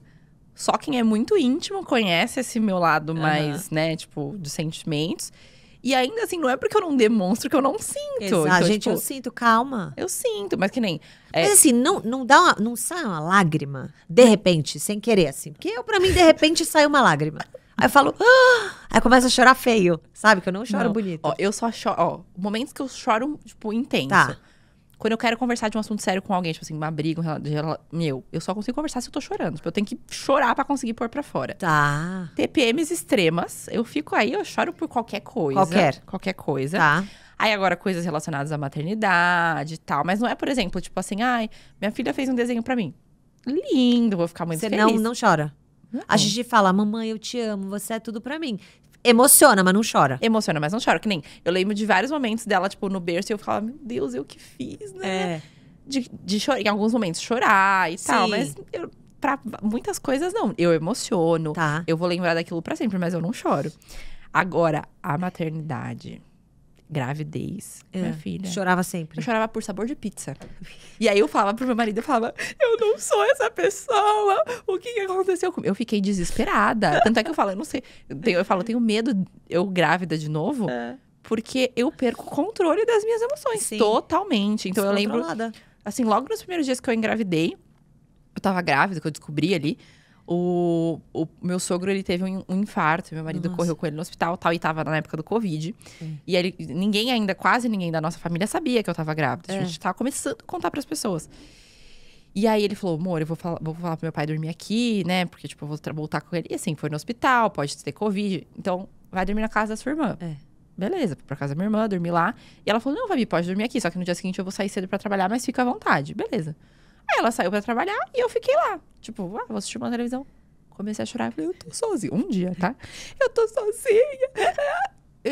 só quem é muito íntimo conhece esse meu lado mais, uhum. né, tipo, de sentimentos. E ainda assim, não é porque eu não demonstro que eu não sinto. Exato, então, gente, tipo, eu sinto, calma. Eu sinto, mas que nem. É... Mas assim, não, não, dá uma, não sai uma lágrima, de repente, sem querer, assim. Porque eu, pra mim, de repente, sai uma lágrima. Aí eu falo, ah! aí começa a chorar feio, sabe? Que eu não choro não. bonito. Ó, eu só choro, ó, momentos que eu choro, tipo, intenso. Tá. Quando eu quero conversar de um assunto sério com alguém, tipo assim, uma briga, um meu, eu só consigo conversar se eu tô chorando. Tipo, eu tenho que chorar para conseguir pôr pra fora. Tá. TPMs extremas, eu fico aí, eu choro por qualquer coisa. Qualquer. Qualquer coisa. Tá. Aí agora coisas relacionadas à maternidade e tal. Mas não é, por exemplo, tipo assim, ai, minha filha fez um desenho para mim. Lindo, vou ficar muito feliz. Você não, não chora? Não. A Gigi fala, mamãe, eu te amo, você é tudo para mim. Emociona, mas não chora. Emociona, mas não chora. Que nem. Eu lembro de vários momentos dela, tipo, no berço, e eu falava, meu Deus, eu que fiz, né? É. De, de chorar, em alguns momentos chorar e Sim. tal, mas eu, pra muitas coisas não. Eu emociono, tá. eu vou lembrar daquilo para sempre, mas eu não choro. Agora, a maternidade gravidez, é. minha filha. Chorava sempre. Eu chorava por sabor de pizza. E aí eu falava pro meu marido, eu falava, eu não sou essa pessoa. O que, que aconteceu comigo? Eu fiquei desesperada. Tanto é que eu falo, eu não sei. Eu, tenho, eu falo, eu tenho medo, eu grávida de novo. É. Porque eu perco o controle das minhas emoções. Sim. Totalmente. Então eu lembro. Assim, logo nos primeiros dias que eu engravidei, eu tava grávida, que eu descobri ali. O, o meu sogro, ele teve um, um infarto. Meu marido Nossa. correu com ele no hospital tal. E tava na época do Covid. É. E ele, ninguém ainda, quase ninguém da nossa família sabia que eu tava grávida. É. A gente tava começando a contar as pessoas. E aí ele falou, amor, eu vou falar, vou falar pro meu pai dormir aqui, né? Porque, tipo, eu vou voltar com ele. E assim, foi no hospital, pode ter Covid. Então, vai dormir na casa da sua irmã. É. Beleza, para casa da minha irmã, dormir lá. E ela falou, não, Fabi, pode dormir aqui. Só que no dia seguinte eu vou sair cedo para trabalhar, mas fica à vontade. Beleza. Aí ela saiu para trabalhar e eu fiquei lá. Tipo, ah, vou assistir uma televisão. Comecei a chorar. Eu falei, eu tô sozinha. Um dia, tá? Eu tô sozinha.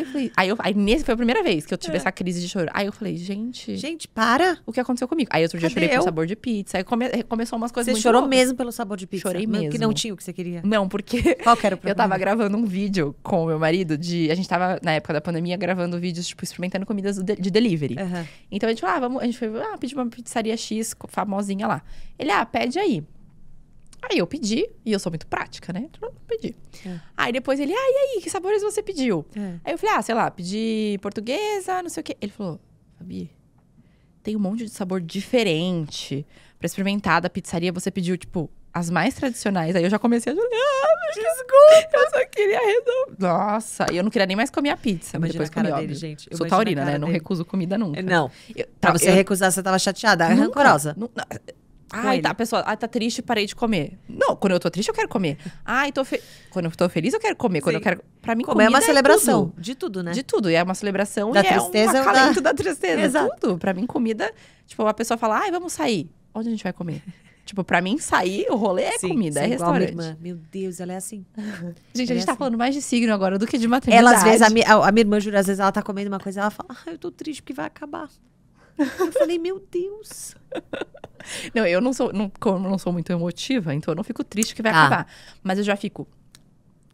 Eu falei, aí, eu, aí nesse foi a primeira vez que eu tive é. essa crise de choro. Aí eu falei, gente. Gente, para! O que aconteceu comigo? Aí outro dia Cadê eu chorei eu? pelo sabor de pizza. Aí come, eh, começou umas coisas. Você muito chorou loucas. mesmo pelo sabor de pizza? Chorei mesmo. Que não tinha o que você queria. Não, porque. Qual que era o problema? Eu tava gravando um vídeo com o meu marido de. A gente tava, na época da pandemia, gravando vídeos, tipo, experimentando comidas de, delivery. Uhum. Então a gente falou, ah, vamos. A gente foi, ah, pedir uma pizzaria X famosinha lá. Ele, ah, pede aí. Aí eu pedi, e eu sou muito prática, né? Então, eu pedi. É. Aí depois ele, ah, e aí, que sabores você pediu? É. Aí eu falei, ah, sei lá, pedi portuguesa, não sei o quê. Ele falou, Fabi, tem um monte de sabor diferente pra experimentar da pizzaria. Você pediu, tipo, as mais tradicionais. Aí eu já comecei a dizer, Ah, desculpa, eu só queria resolver. Nossa, e eu não queria nem mais comer a pizza. Imagina mas depois a cara comi, dele, óbvio. gente. Sou taurina, né? Dele. Não recuso comida nunca. Não. Eu, pra você eu... recusar, você tava chateada, é rancorosa. Não, Ai, tá, pessoal, ah, tá triste, parei de comer. Não, quando eu tô triste, eu quero comer. Ai, tô fe... quando eu tô feliz, eu quero comer. Quando Sim. eu quero. Pra mim, comer é uma é celebração. É De tudo, né? De tudo. E é uma celebração da e é tristeza, é um acalento da... da tristeza. Exato. Tudo. Pra mim, comida. Tipo, a pessoa fala, ai, vamos sair. Onde a gente vai comer? Tipo, pra mim, sair, o rolê é sim, comida, é sim, é restaurante. Minha irmã. Meu Deus, ela é assim. gente, ela a gente é tá assim. falando mais de signo agora do que de maternidade. Ela, às vezes, a, a, a minha irmã, jura, às vezes ela tá comendo uma coisa e ela fala, ah, eu tô triste porque vai acabar. Eu falei, meu Deus. Não, eu não sou, não, como não sou muito emotiva, então eu não fico triste que vai ah. acabar. Mas eu já fico, o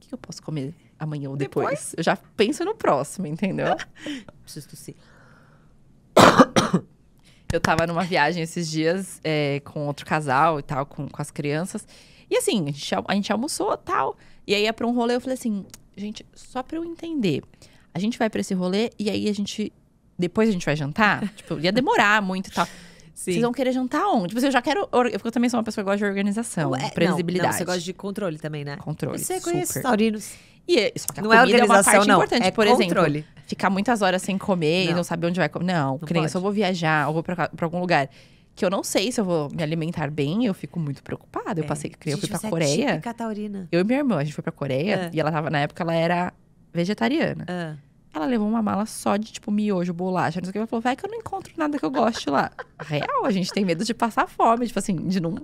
que eu posso comer amanhã ou depois? depois? Eu já penso no próximo, entendeu? Preciso tossir. Eu tava numa viagem esses dias é, com outro casal e tal, com, com as crianças. E assim, a gente, a gente almoçou tal. E aí ia pra um rolê, eu falei assim, gente, só pra eu entender. A gente vai para esse rolê e aí a gente depois a gente vai jantar? tipo, ia demorar muito e tal. Sim. Vocês vão querer jantar onde? Tipo, eu já quero. eu também sou uma pessoa que gosta de organização, Ué, previsibilidade. Não, não, você gosta de controle também, né? Controle. Você conhece taurinos. E, só que a não é comida é, organização, é uma parte não, É Por controle. exemplo, ficar muitas horas sem comer não. e não saber onde vai comer. Não, não que nem se eu vou viajar ou vou pra, pra, algum lugar que eu não sei se eu vou me alimentar bem, eu fico muito preocupada. É. Eu passei, eu fui pra é Coreia. É taurina. Eu e minha irmã, a gente foi pra Coreia é. e ela tava, na época, ela era vegetariana. É. Ela levou uma mala só de, tipo, miojo, bolacha, não sei o que. Ela falou, vai que eu não encontro nada que eu goste lá. Real, a gente tem medo de passar fome, tipo assim, de não,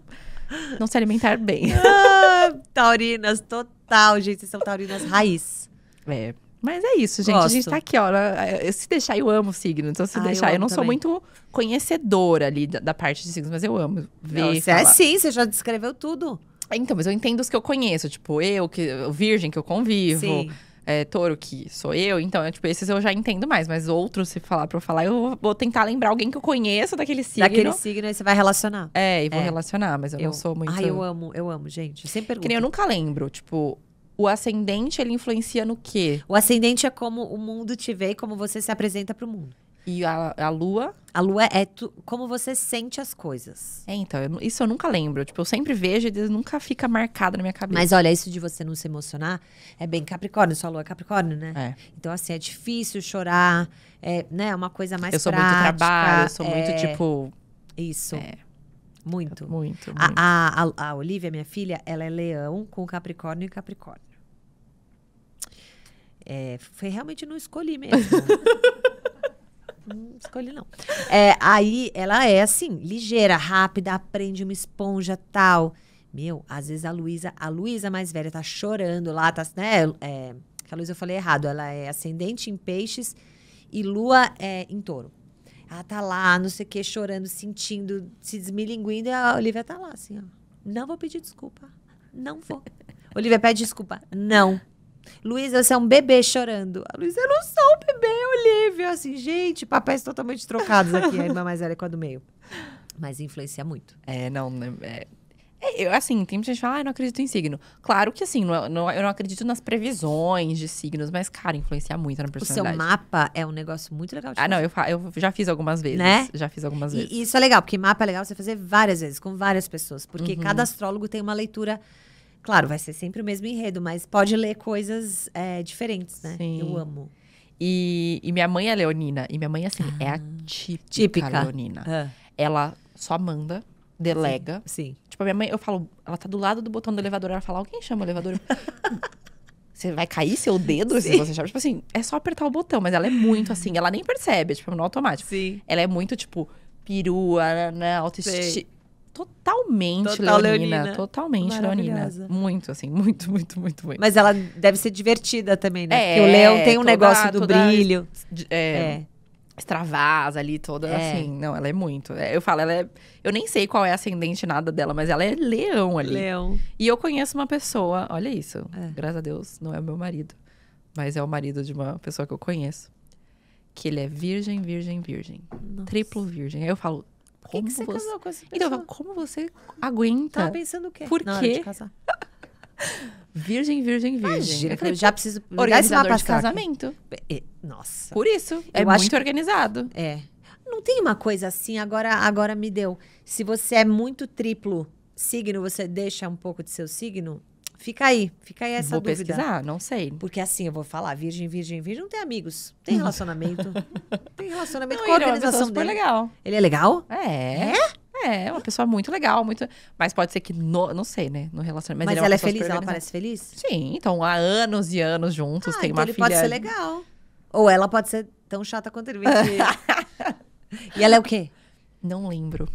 não se alimentar bem. Ah, taurinas, total, gente. Vocês são taurinas raiz. É. Mas é isso, gente. Gosto. A gente tá aqui, ó. Eh, se deixar, eu amo signos. Então, se ah, deixar, eu, eu não também. sou muito conhecedora ali da, da, parte de signos, mas eu amo ver. Não, você é sim, você já descreveu tudo. Então, mas eu entendo os que eu conheço, tipo, eu, que, o virgem que eu convivo. Sim é, touro, que sou eu. Então, eu, tipo, esses eu já entendo mais. Mas outros, se falar pra eu falar, eu vou tentar lembrar alguém que eu conheço daquele signo. Daquele signo, aí você vai relacionar. É, e vou é. relacionar, mas eu, eu, não sou muito... Ah, eu amo, eu amo, gente. Sem pergunta. Que nem eu nunca lembro, tipo... O ascendente, ele influencia no quê? O ascendente é como o mundo te vê e como você se apresenta pro mundo. E a, a lua? A lua é tu, como você sente as coisas. É, então, eu, isso eu nunca lembro. Tipo, eu sempre vejo e nunca fica marcado na minha cabeça. Mas olha, isso de você não se emocionar é bem Capricórnio, sua lua é Capricórnio, né? É. Então, assim, é difícil chorar, é né, é uma coisa mais. Eu sou prática, muito trabalho, eu sou é... muito, tipo. Isso. É. Muito. Muito. muito. A, a, a Olivia, minha filha, ela é leão com Capricórnio e Capricórnio. É, foi realmente não escolhi mesmo. não escolhi, não. É, aí ela é assim, ligeira, rápida, aprende uma esponja tal. Meu, às vezes a Luísa, a Luísa mais velha, tá chorando lá, tá, né? É, a Luísa eu falei errado, ela é ascendente em peixes e lua é, em touro. Ela tá lá, não sei o que, chorando, sentindo, se desmilinguindo, e a Olivia tá lá, assim, ó. Não vou pedir desculpa. Não vou. Olivia, pede desculpa. Não. Luísa, você é um bebê chorando. A Luísa, eu não sou um bebê, Olivia. Assim, gente, papéis totalmente trocados aqui. A irmã mais velha com a do meio. Mas influencia muito. É, não. Né, é, é, eu, assim, tem gente que fala, ah, eu não acredito em signo. Claro que, assim, não, não, eu não acredito nas previsões de signos, mas, cara, influencia muito na personalidade. O seu mapa é um negócio muito legal de Ah, não, eu, eu já fiz algumas vezes. Né? Já fiz algumas vezes. E isso é legal, porque mapa é legal você fazer várias vezes, com várias pessoas. Porque uhum. cada astrólogo tem uma leitura Claro, vai ser sempre o mesmo enredo, mas pode ler coisas é, diferentes, né? Sim. Eu amo. E, e, minha mãe é leonina. E minha mãe, assim, ah, é a ah. típica, típica. leonina. Ah. Ela só manda, delega. Sim, sim. Tipo, a minha mãe, eu falo, ela tá do lado do botão do elevador, ela fala, alguém chama o elevador? você vai cair seu dedo Sim. se você chama. Tipo assim, é só apertar o botão, mas ela é muito assim, ela nem percebe, tipo, no automático. Sim. Ela é muito, tipo, perua, né, autoestima totalmente Total leonina, leonina. Totalmente leonina. Muito, assim, muito, muito, muito, muito. Mas ela deve ser divertida também, né? É, Porque o é, leão tem um toda, negócio do brilho. É, é. Extravasa ali, toda é. assim. Não, ela é muito. É, eu falo, ela é. Eu nem sei qual é a ascendente nada dela, mas ela é leão ali. Leão. E eu conheço uma pessoa, olha isso. É. Graças a Deus, não é o meu marido. Mas é o marido de uma pessoa que eu conheço. Que ele é virgem, virgem, virgem. Nossa. Triplo virgem. Aí eu falo, por que, que você, você casou com essa pessoa? Então, como você aguenta? Tava pensando o quê? Por Na quê? virgem, virgem, virgem. Imagina, eu, falei, já preciso organizar esse mapa de casamento. Nossa. Por isso, é eu é muito organizado. É. Não tem uma coisa assim, agora, agora me deu. Se você é muito triplo signo, você deixa um pouco de seu signo? Fica aí, fica aí essa vou dúvida. pesquisar, não sei. Porque assim, eu vou falar, virgem, virgem, virgem, não tem amigos, tem relacionamento. tem relacionamento não, com a é organização é super dele. legal. Ele é legal? É. É? É, uma pessoa muito legal, muito... Mas pode ser que, no, não sei, né, no relacionamento... Mas, mas é ela é, feliz, ela parece feliz? Sim, então há anos e anos juntos, ah, tem então uma ele filha... ele pode ser legal. Ou ela pode ser tão chata quanto ele. e ela é o quê? Não lembro.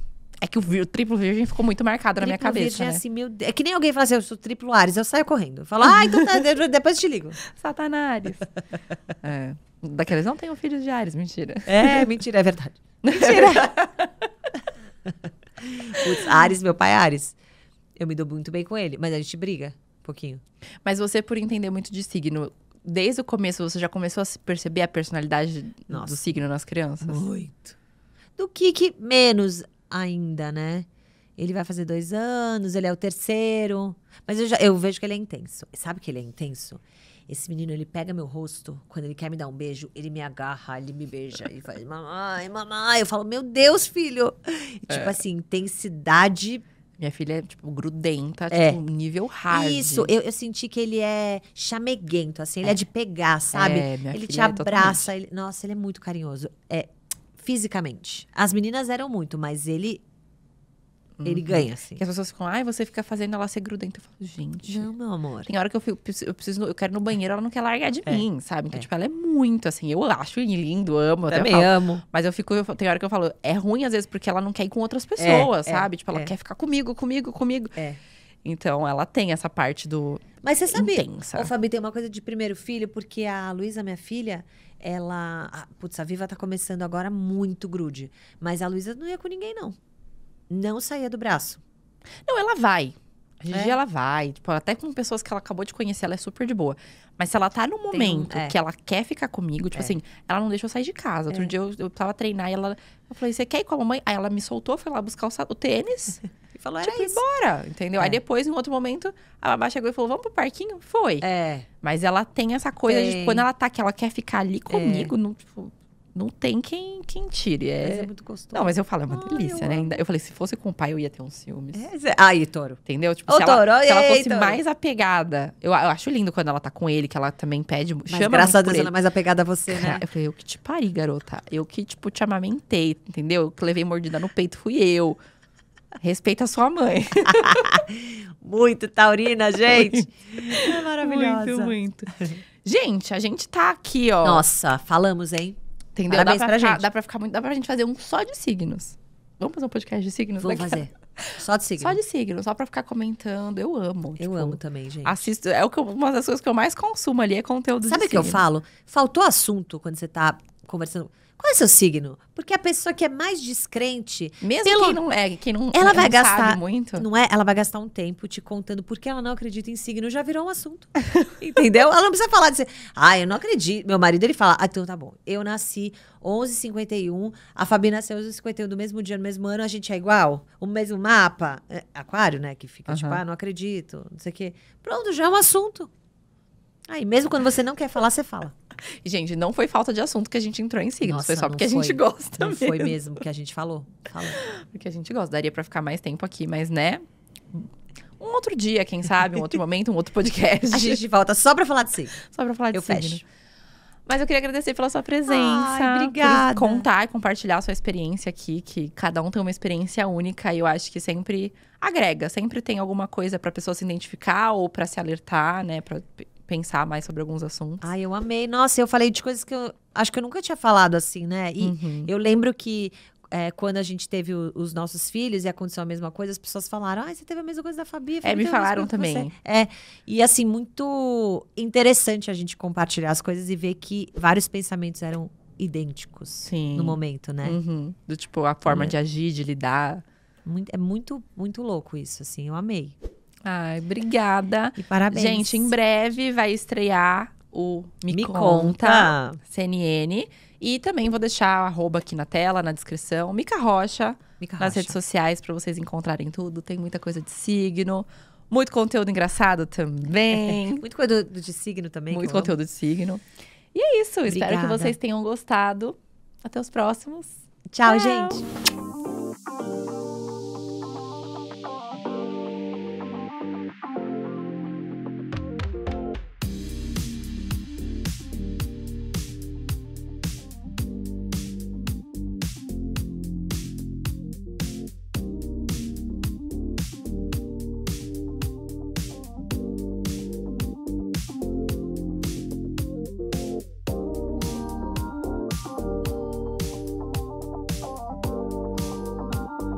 É que o, o triplo virgem ficou muito marcado triplo na minha cabeça. Virgem é né? é, assim, meu Deus. é que nem alguém fala assim, eu sou triplo Ares, eu saio correndo. Eu falo, ah, então tá, depois te ligo. Satanás. é. Daqueles não tenho filhos de Ares, mentira. É, mentira, é verdade. Mentira. É Putz, Ares, meu pai é Ares. Eu me dou muito bem com ele, mas a gente briga um pouquinho. Mas você, por entender muito de signo, desde o começo você já começou a perceber a personalidade Nossa, do signo nas crianças? Muito. Do que que menos ainda, né? Ele vai fazer dois anos, ele é o terceiro. Mas eu, já, eu vejo que ele é intenso. Sabe que ele é intenso? Esse menino, ele pega meu rosto, quando ele quer me dar um beijo, ele me agarra, ele me beija e faz mamãe, mamãe. Eu falo, meu Deus, filho! E, tipo é. assim, intensidade. Minha filha é, tipo, grudenta, é. tipo, nível hard. Isso, eu, eu, senti que ele é chameguento, assim, ele é, é de pegar, sabe? É, ele te é abraça, ele... nossa, ele é muito carinhoso. É fisicamente. As meninas eram muito, mas ele Uhum. Ele ganha, assim. Que as pessoas ficam, ai, você fica fazendo ela ser grudenta. Eu falo, gente. Não, meu amor. Tem hora que eu, fico, eu preciso, eu quero ir no banheiro, ela não quer largar de é. mim, sabe? Então, é. tipo, ela é muito assim. Eu acho lindo, amo. Também falo, amo. Mas eu fico, eu, tem hora que eu falo, é ruim às vezes porque ela não quer ir com outras é, pessoas, é, sabe? Tipo, ela é. quer ficar comigo, comigo, comigo. É. Então ela tem essa parte do. Mas você sabe, intensa. Ô, Fabi, tem uma coisa de primeiro filho, porque a Luísa, minha filha, ela. putz, a Viva tá começando agora muito grude. Mas a Luísa não ia com ninguém, não. Não saía do braço. Não, ela vai. Gigi, é. ela vai. Tipo, até com pessoas que ela acabou de conhecer, ela é super de boa. Mas se ela tá num momento um, é. que ela quer ficar comigo, tipo é. assim, ela não deixa eu sair de casa. Outro é. dia eu, eu tava treinar e ela. Eu falei, você quer ir com a mamãe? Aí ela me soltou, foi lá buscar o, o tênis. e falou, era tipo, isso. embora, entendeu? Aí é. depois, em outro momento, a babá chegou e falou, vamos pro parquinho? Foi. É. Mas ela tem essa coisa tem. de, tipo, quando ela tá, que ela quer ficar ali comigo, é. não, tipo, não tem quem, quem tire. É... Mas é muito gostoso. Não, mas eu falo, é uma Ai, delícia, eu né? Eu falei, se fosse com o pai, eu ia ter uns ciúmes. É, aí, Toro. Entendeu? Tipo, Ô, se, ela, toro, se ela fosse mais apegada. Eu, eu, acho lindo quando ela tá com ele, que ela também pede. Mas chama graças a Deus ela é mais apegada a você, né? Eu falei, eu que te pari, garota. Eu que, tipo, te amamentei, entendeu? Eu que levei mordida no peito, fui eu. Respeita a sua mãe. muito taurina, gente. é maravilhosa. Muito, muito. Gente, a gente tá aqui, ó. Nossa, falamos, hein? Entendeu? Parabéns dá pra, pra ficar, gente. Dá pra ficar muito. Dá pra gente fazer um só de signos. Vamos fazer um podcast de signos? Vamos fazer. Só de signos Só de signos só pra ficar comentando. Eu amo. Eu tipo, amo também, gente. Assisto. É o que uma das coisas que eu mais consumo ali é conteúdo Sabe de Sabe o que eu falo? Faltou assunto quando você tá conversando. Qual é o seu signo? Porque a pessoa que é mais descrente, mesmo pelo... que não é, quem não, ela vai não gastar muito, não é? Ela vai gastar um tempo te contando porque ela não acredita em signo, já virou um assunto, entendeu? Ela não precisa falar de ser. ah, eu não acredito. Meu marido ele fala, ah, então tá bom. Eu nasci 11:51, a Fabi nasceu 11:51 do mesmo dia, no mesmo ano, a gente é igual, o mesmo mapa, é, aquário, né? Que fica uhum. tipo, ah, não acredito, não sei o quê. Pronto, já é um assunto. Aí, mesmo quando você não quer falar, você fala gente, não foi falta de assunto que a gente entrou em signos, Nossa, foi só porque foi, a gente gosta não mesmo. Foi mesmo que a gente falou. falou. Porque a gente gosta. Daria para ficar mais tempo aqui, mas né? Um outro dia, quem sabe, um outro momento, um outro podcast. A gente volta só para falar de si. Só para falar de eu signo. Fecho. Mas eu queria agradecer pela sua presença. Ai, obrigada. Por contar e compartilhar a sua experiência aqui, que cada um tem uma experiência única e eu acho que sempre agrega, sempre tem alguma coisa para pessoa se identificar ou para se alertar, né, pensar mais sobre alguns assuntos. Ai, eu amei. Nossa, eu falei de coisas que eu acho que eu nunca tinha falado assim, né? E uhum. eu lembro que é, quando a gente teve o, os nossos filhos e aconteceu a mesma coisa, as pessoas falaram: ah, você teve a mesma coisa da Fabi. É, me falaram também. É, e assim, muito interessante a gente compartilhar as coisas e ver que vários pensamentos eram idênticos Sim. no momento, né? Uhum. Do tipo, a forma é. de agir, de lidar. Muito, é muito, muito louco isso, assim, eu amei. Ai, obrigada. E parabéns. Gente, em breve vai estrear o Me, Me Conta, Conta CNN. E também vou deixar o arroba aqui na tela, na descrição. Mica Rocha, Mica nas redes sociais para vocês encontrarem tudo. Tem muita coisa de signo. Muito conteúdo engraçado também. muito conteúdo de signo também. Muito conteúdo amo. de signo. E é isso. Obrigada. Espero que vocês tenham gostado. Até os próximos. Tchau. Tchau. gente.